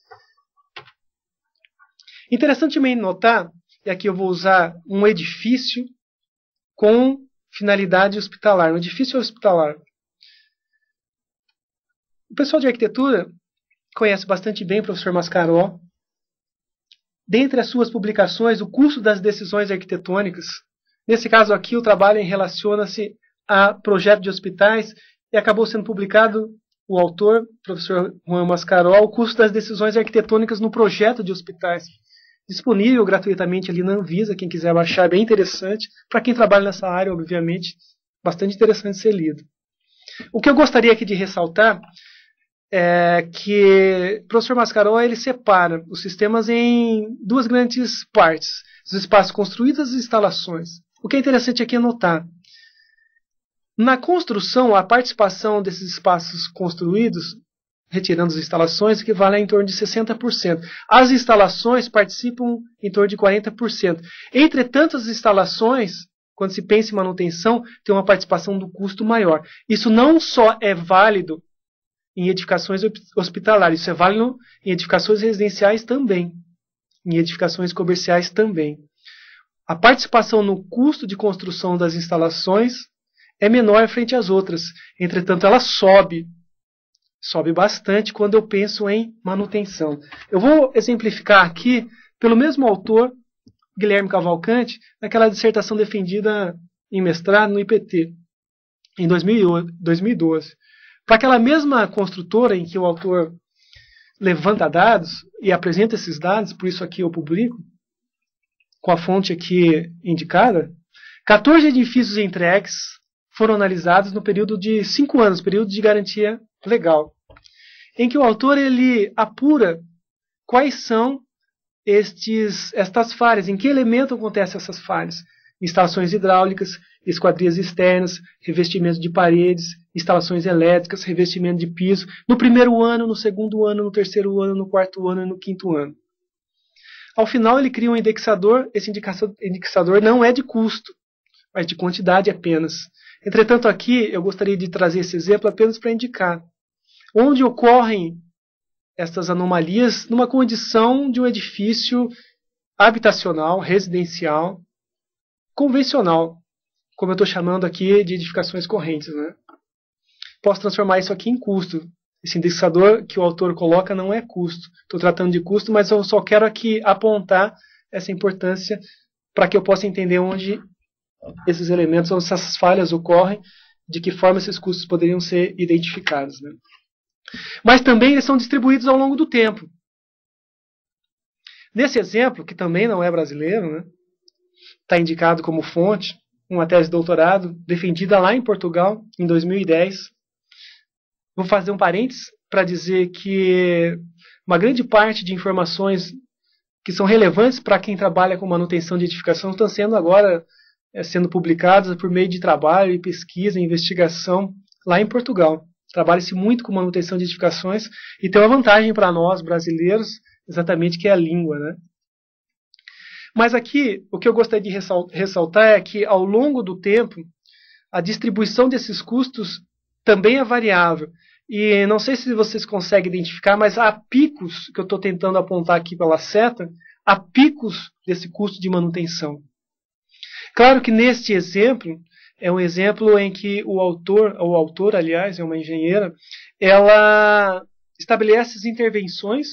Interessante também notar, e aqui eu vou usar um edifício com finalidade hospitalar, um edifício hospitalar. O pessoal de arquitetura conhece bastante bem o professor Mascaró. Dentre as suas publicações, o curso das decisões arquitetônicas. Nesse caso aqui, o trabalho relaciona-se a projeto de hospitais e acabou sendo publicado o autor, professor Juan Mascaró, o curso das decisões arquitetônicas no projeto de hospitais disponível gratuitamente ali na Anvisa, quem quiser baixar, é bem interessante. Para quem trabalha nessa área, obviamente, bastante interessante ser lido. O que eu gostaria aqui de ressaltar é que o professor Mascaró ele separa os sistemas em duas grandes partes: os espaços construídos e as instalações. O que é interessante aqui é notar. Na construção, a participação desses espaços construídos retirando as instalações, equivale a em torno de 60%. As instalações participam em torno de 40%. Entretanto, as instalações, quando se pensa em manutenção, tem uma participação do custo maior. Isso não só é válido em edificações hospitalares, isso é válido em edificações residenciais também, em edificações comerciais também. A participação no custo de construção das instalações é menor frente às outras. Entretanto, ela sobe sobe bastante quando eu penso em manutenção. Eu vou exemplificar aqui pelo mesmo autor, Guilherme Cavalcante, naquela dissertação defendida em mestrado no IPT, em 2012. Para aquela mesma construtora em que o autor levanta dados e apresenta esses dados, por isso aqui eu publico, com a fonte aqui indicada, 14 edifícios entregues foram analisados no período de cinco anos, período de garantia legal, em que o autor ele apura quais são estes, estas falhas, em que elemento acontecem essas falhas. Instalações hidráulicas, esquadrias externas, revestimento de paredes, instalações elétricas, revestimento de piso, no primeiro ano, no segundo ano, no terceiro ano, no quarto ano e no quinto ano. Ao final, ele cria um indexador. Esse indexador não é de custo, mas de quantidade apenas. Entretanto, aqui eu gostaria de trazer esse exemplo apenas para indicar onde ocorrem estas anomalias numa condição de um edifício habitacional, residencial, convencional, como eu estou chamando aqui de edificações correntes. Né? Posso transformar isso aqui em custo. Esse indexador que o autor coloca não é custo. Estou tratando de custo, mas eu só quero aqui apontar essa importância para que eu possa entender onde esses elementos, onde essas falhas ocorrem, de que forma esses custos poderiam ser identificados. Né? Mas também eles são distribuídos ao longo do tempo. Nesse exemplo, que também não é brasileiro, está né? Tá indicado como fonte, uma tese de doutorado defendida lá em Portugal, em 2010. Vou fazer um parênteses para dizer que uma grande parte de informações que são relevantes para quem trabalha com manutenção de edificação estão sendo agora é, sendo publicadas por meio de trabalho e pesquisa e investigação lá em Portugal. Trabalha-se muito com manutenção de edificações e tem uma vantagem para nós brasileiros, exatamente que é a língua, né? Mas aqui o que eu gostaria de ressaltar é que ao longo do tempo a distribuição desses custos também é variável. E não sei se vocês conseguem identificar, mas há picos que eu estou tentando apontar aqui pela seta, há picos desse custo de manutenção. Claro que neste exemplo, é um exemplo em que o autor, o autor, aliás, é uma engenheira, ela estabelece as intervenções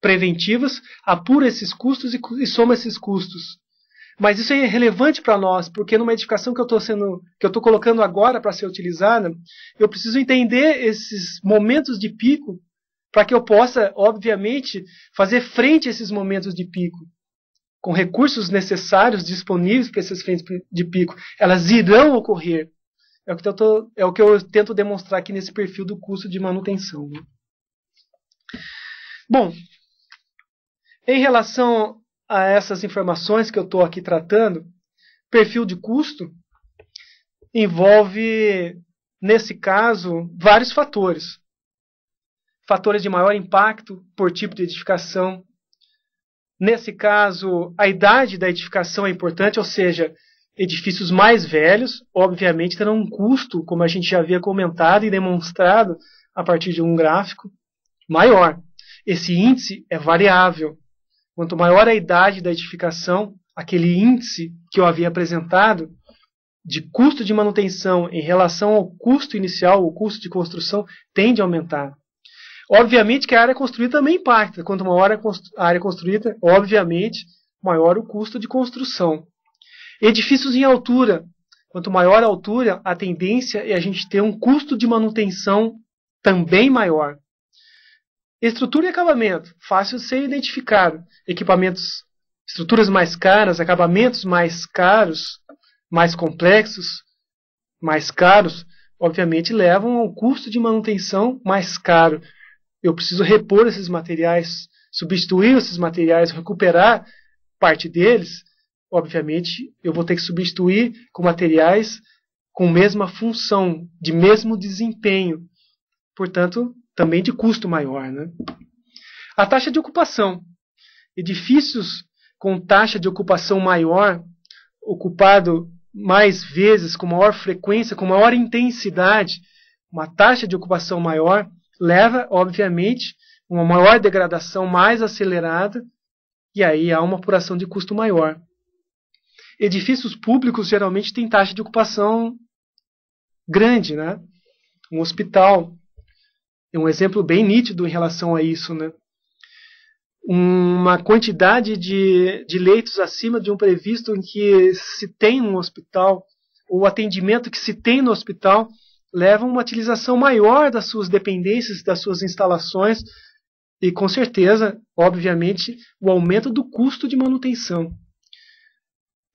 preventivas, apura esses custos e, e soma esses custos. Mas isso é relevante para nós, porque numa edificação que eu estou sendo, que eu estou colocando agora para ser utilizada, eu preciso entender esses momentos de pico para que eu possa, obviamente, fazer frente a esses momentos de pico com recursos necessários disponíveis para esses frentes de pico, elas irão ocorrer. É o que eu, tô, é o que eu tento demonstrar aqui nesse perfil do custo de manutenção. Né? Bom, em relação a essas informações que eu estou aqui tratando, perfil de custo envolve, nesse caso, vários fatores. Fatores de maior impacto por tipo de edificação, Nesse caso, a idade da edificação é importante, ou seja, edifícios mais velhos, obviamente, terão um custo, como a gente já havia comentado e demonstrado a partir de um gráfico, maior. Esse índice é variável. Quanto maior a idade da edificação, aquele índice que eu havia apresentado de custo de manutenção em relação ao custo inicial, o custo de construção, tende a aumentar. Obviamente que a área construída também impacta. Quanto maior a área construída, obviamente, maior o custo de construção. Edifícios em altura. Quanto maior a altura, a tendência é a gente ter um custo de manutenção também maior. Estrutura e acabamento. Fácil de ser identificado. Equipamentos, estruturas mais caras, acabamentos mais caros, mais complexos, mais caros, obviamente levam a um custo de manutenção mais caro eu preciso repor esses materiais, substituir esses materiais, recuperar parte deles, obviamente eu vou ter que substituir com materiais com mesma função, de mesmo desempenho, portanto também de custo maior. Né? A taxa de ocupação. Edifícios com taxa de ocupação maior, ocupado mais vezes, com maior frequência, com maior intensidade, uma taxa de ocupação maior, leva, obviamente, uma maior degradação mais acelerada e aí há uma apuração de custo maior. Edifícios públicos geralmente têm taxa de ocupação grande, né? Um hospital é um exemplo bem nítido em relação a isso, né? Uma quantidade de, de leitos acima de um previsto em que se tem um hospital, o atendimento que se tem no hospital, levam uma utilização maior das suas dependências, das suas instalações e, com certeza, obviamente, o aumento do custo de manutenção.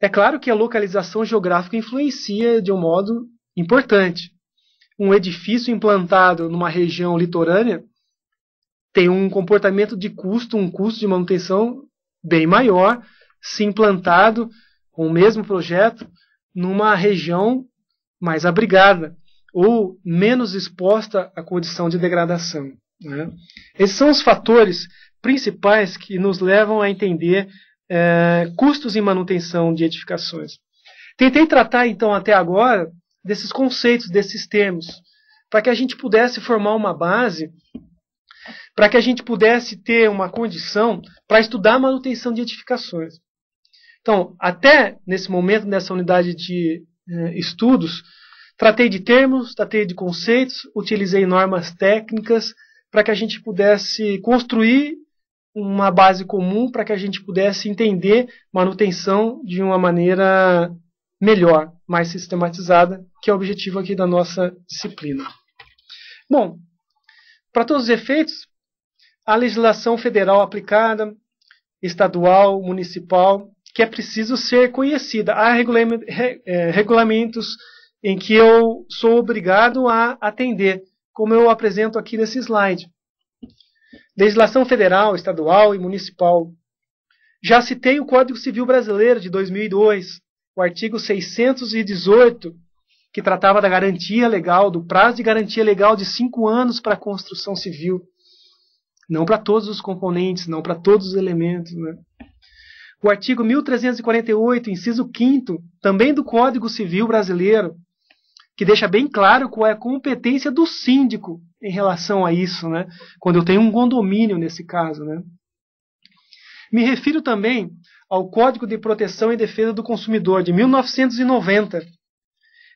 É claro que a localização geográfica influencia de um modo importante. Um edifício implantado numa região litorânea tem um comportamento de custo, um custo de manutenção bem maior se implantado com o mesmo projeto numa região mais abrigada ou menos exposta à condição de degradação. Né? Esses são os fatores principais que nos levam a entender é, custos em manutenção de edificações. Tentei tratar, então, até agora, desses conceitos, desses termos, para que a gente pudesse formar uma base, para que a gente pudesse ter uma condição para estudar a manutenção de edificações. Então, até nesse momento, nessa unidade de eh, estudos, Tratei de termos, tratei de conceitos, utilizei normas técnicas para que a gente pudesse construir uma base comum para que a gente pudesse entender manutenção de uma maneira melhor, mais sistematizada, que é o objetivo aqui da nossa disciplina. Bom, para todos os efeitos, a legislação federal aplicada, estadual, municipal, que é preciso ser conhecida. Há eh, regulamentos em que eu sou obrigado a atender, como eu apresento aqui nesse slide. Legislação federal, estadual e municipal. Já citei o Código Civil Brasileiro de 2002, o artigo 618, que tratava da garantia legal, do prazo de garantia legal de cinco anos para a construção civil. Não para todos os componentes, não para todos os elementos. Né? O artigo 1348, inciso 5, também do Código Civil Brasileiro, que deixa bem claro qual é a competência do síndico em relação a isso, né? Quando eu tenho um condomínio nesse caso, né? Me refiro também ao Código de Proteção e Defesa do Consumidor de 1990,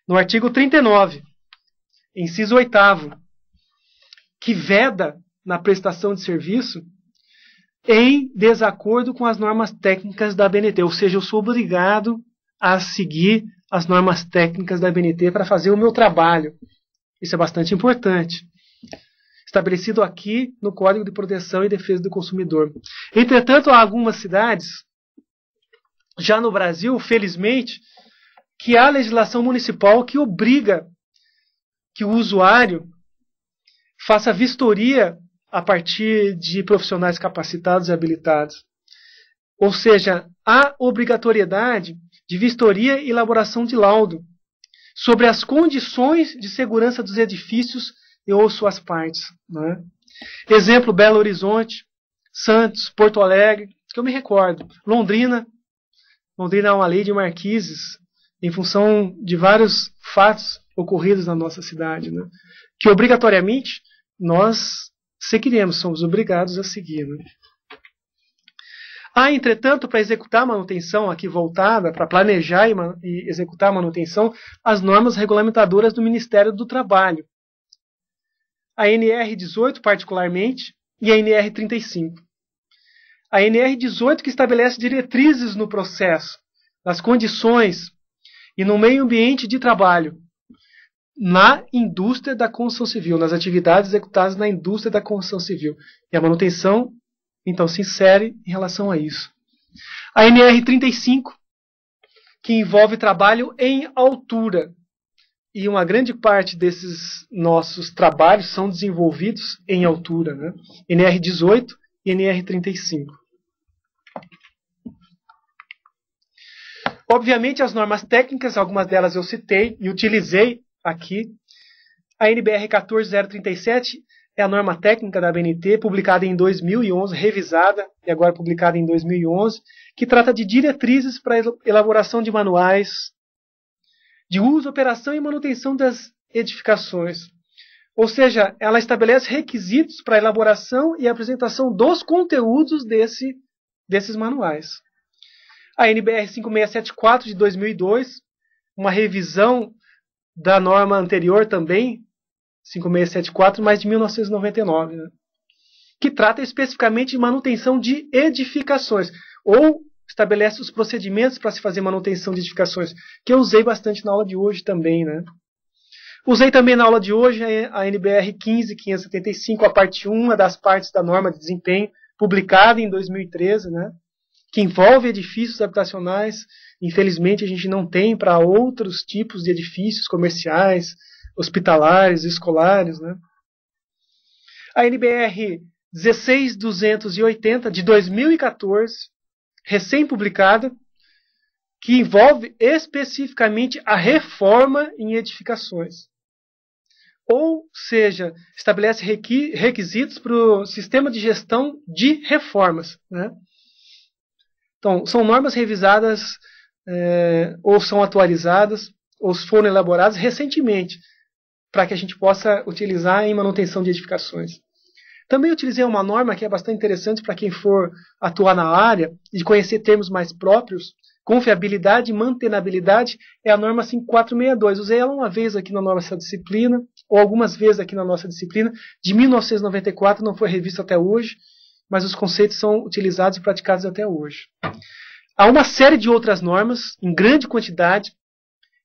no artigo 39, inciso 8 que veda na prestação de serviço em desacordo com as normas técnicas da BNT, ou seja, eu sou obrigado a seguir as normas técnicas da BNT para fazer o meu trabalho. Isso é bastante importante. Estabelecido aqui no Código de Proteção e Defesa do Consumidor. Entretanto, há algumas cidades, já no Brasil, felizmente, que há legislação municipal que obriga que o usuário faça vistoria a partir de profissionais capacitados e habilitados. Ou seja, há obrigatoriedade de vistoria e elaboração de laudo. Sobre as condições de segurança dos edifícios e ou suas partes. Né? Exemplo: Belo Horizonte, Santos, Porto Alegre, que eu me recordo. Londrina. Londrina é uma lei de marquises, em função de vários fatos ocorridos na nossa cidade, né? que obrigatoriamente nós seguiremos, somos obrigados a seguir. Né? Há, ah, entretanto, para executar a manutenção, aqui voltada, para planejar e, e executar a manutenção, as normas regulamentadoras do Ministério do Trabalho. A NR 18, particularmente, e a NR 35. A NR 18 que estabelece diretrizes no processo, nas condições e no meio ambiente de trabalho na indústria da construção civil, nas atividades executadas na indústria da construção civil. E a manutenção então se insere em relação a isso. A NR 35, que envolve trabalho em altura. E uma grande parte desses nossos trabalhos são desenvolvidos em altura. Né? NR 18 e NR 35. Obviamente, as normas técnicas, algumas delas eu citei e utilizei aqui. A NBR 14037 é a norma técnica da ABNT, publicada em 2011, revisada e agora publicada em 2011, que trata de diretrizes para elaboração de manuais de uso, operação e manutenção das edificações. Ou seja, ela estabelece requisitos para a elaboração e apresentação dos conteúdos desse, desses manuais. A NBR 5674 de 2002, uma revisão da norma anterior também, 5674, mas de 1999, né? que trata especificamente de manutenção de edificações, ou estabelece os procedimentos para se fazer manutenção de edificações, que eu usei bastante na aula de hoje também. Né? Usei também na aula de hoje a NBR 15575, a parte 1, das partes da norma de desempenho, publicada em 2013, né? que envolve edifícios habitacionais. Infelizmente, a gente não tem para outros tipos de edifícios comerciais, hospitalares, escolares. Né? A NBR 16280, de 2014, recém-publicada, que envolve especificamente a reforma em edificações. Ou seja, estabelece requisitos para o sistema de gestão de reformas. Né? Então, são normas revisadas é, ou são atualizadas ou foram elaboradas recentemente para que a gente possa utilizar em manutenção de edificações. Também utilizei uma norma que é bastante interessante para quem for atuar na área e conhecer termos mais próprios. Confiabilidade e mantenabilidade é a norma 5462. Usei ela uma vez aqui na nossa disciplina, ou algumas vezes aqui na nossa disciplina, de 1994, não foi revista até hoje, mas os conceitos são utilizados e praticados até hoje. Há uma série de outras normas, em grande quantidade,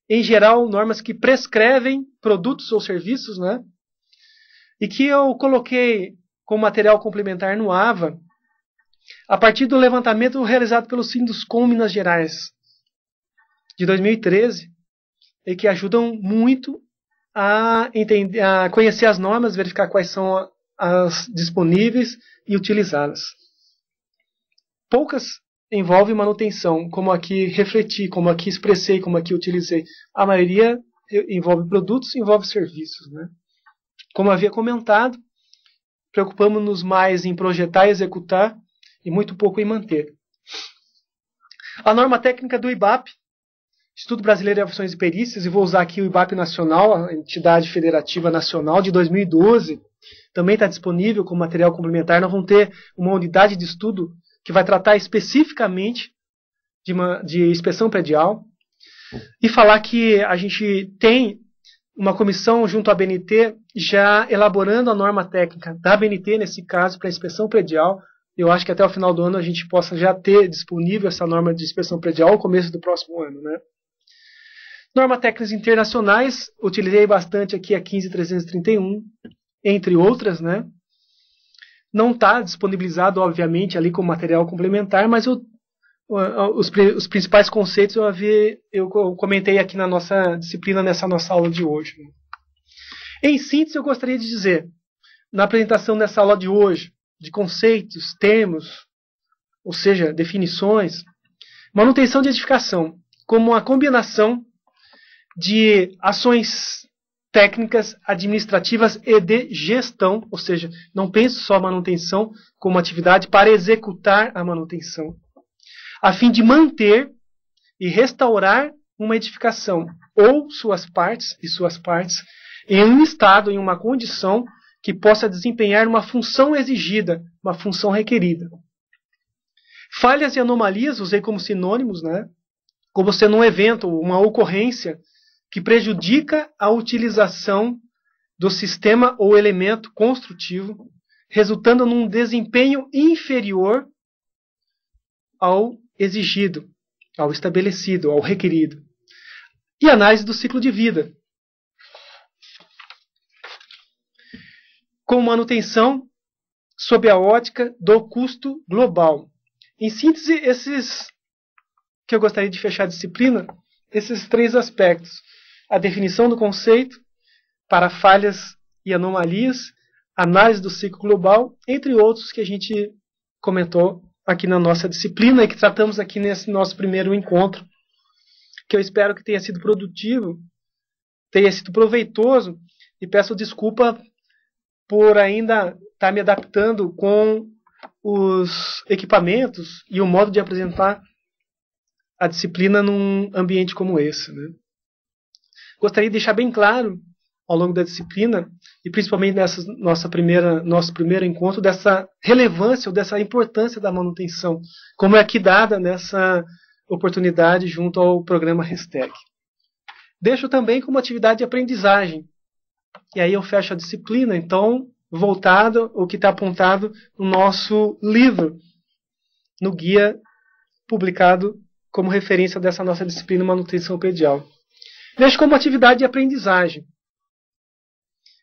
em geral, normas que prescrevem produtos ou serviços, né? E que eu coloquei como material complementar no AVA, a partir do levantamento realizado pelo Sinduscom Minas Gerais, de 2013, e que ajudam muito a, entender, a conhecer as normas, verificar quais são as disponíveis e utilizá-las. Poucas envolve manutenção, como aqui refleti, como aqui expressei, como aqui utilizei. A maioria eh, envolve produtos, envolve serviços. Né? Como havia comentado, preocupamos-nos mais em projetar e executar e muito pouco em manter. A norma técnica do IBAP, Instituto Brasileiro de Aflições e Perícias, e vou usar aqui o IBAP Nacional, a entidade federativa nacional de 2012, também está disponível como material complementar. Nós vamos ter uma unidade de estudo que vai tratar especificamente de, uma, de inspeção predial, e falar que a gente tem uma comissão junto à BNT já elaborando a norma técnica da BNT, nesse caso, para inspeção predial. Eu acho que até o final do ano a gente possa já ter disponível essa norma de inspeção predial ao começo do próximo ano. Né? Norma técnicas internacionais, utilizei bastante aqui a 15331, entre outras, né? Não está disponibilizado, obviamente, ali como material complementar, mas eu, ah, ah, os, os, principais conceitos eu, havia, eu comentei aqui na nossa disciplina, nessa nossa aula de hoje. Em síntese, eu gostaria de dizer, na apresentação dessa aula de hoje, de conceitos, termos, ou seja, definições, manutenção de edificação como uma combinação de ações técnicas administrativas e de gestão, ou seja, não pense só a manutenção como atividade para executar a manutenção, a fim de manter e restaurar uma edificação ou suas partes e suas partes em um estado, em uma condição que possa desempenhar uma função exigida, uma função requerida. Falhas e anomalias usei como sinônimos, né? Como sendo um evento, uma ocorrência que prejudica a utilização do sistema ou elemento construtivo, resultando num desempenho inferior ao exigido, ao estabelecido, ao requerido. E análise do ciclo de vida. Com manutenção sob a ótica do custo global. Em síntese, esses que eu gostaria de fechar a disciplina, esses três aspectos a definição do conceito para falhas e anomalias, análise do ciclo global, entre outros que a gente comentou aqui na nossa disciplina e que tratamos aqui nesse nosso primeiro encontro, que eu espero que tenha sido produtivo, tenha sido proveitoso e peço desculpa por ainda estar tá me adaptando com os equipamentos e o modo de apresentar a disciplina num ambiente como esse. Né? Gostaria de deixar bem claro ao longo da disciplina e principalmente nessa nossa primeira nosso primeiro encontro dessa relevância ou dessa importância da manutenção, como é aqui dada nessa oportunidade junto ao programa Hashtag. Deixo também como atividade de aprendizagem. E aí eu fecho a disciplina, então, voltado o que está apontado no nosso livro, no guia publicado como referência dessa nossa disciplina Manutenção Pedial. Vejo como atividade de aprendizagem,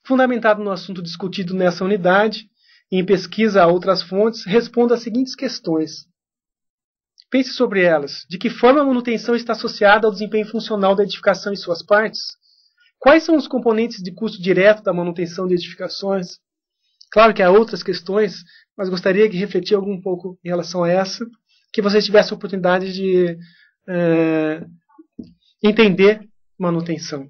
fundamentado no assunto discutido nessa unidade, em pesquisa a outras fontes, responda às seguintes questões. Pense sobre elas. De que forma a manutenção está associada ao desempenho funcional da edificação e suas partes? Quais são os componentes de custo direto da manutenção de edificações? Claro que há outras questões, mas gostaria que refletir algum pouco em relação a essa, que vocês tivessem a oportunidade de é, entender manutenção.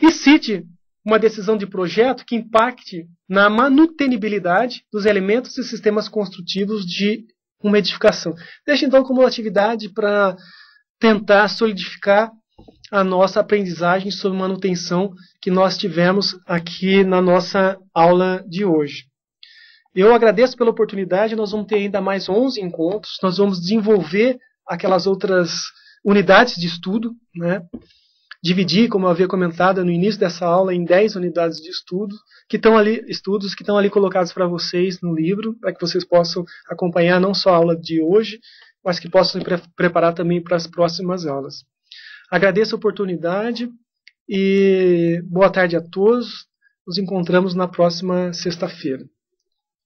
E cite uma decisão de projeto que impacte na manutenibilidade dos elementos e sistemas construtivos de uma edificação. Deixa então como atividade para tentar solidificar a nossa aprendizagem sobre manutenção que nós tivemos aqui na nossa aula de hoje. Eu agradeço pela oportunidade, nós vamos ter ainda mais 11 encontros, nós vamos desenvolver aquelas outras unidades de estudo, né? Dividi, como eu havia comentado no início dessa aula, em 10 unidades de estudo, que estão ali, estudos que estão ali colocados para vocês no livro, para que vocês possam acompanhar não só a aula de hoje, mas que possam pre preparar também para as próximas aulas. Agradeço a oportunidade e boa tarde a todos. Nos encontramos na próxima sexta-feira.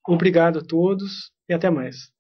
Obrigado a todos e até mais.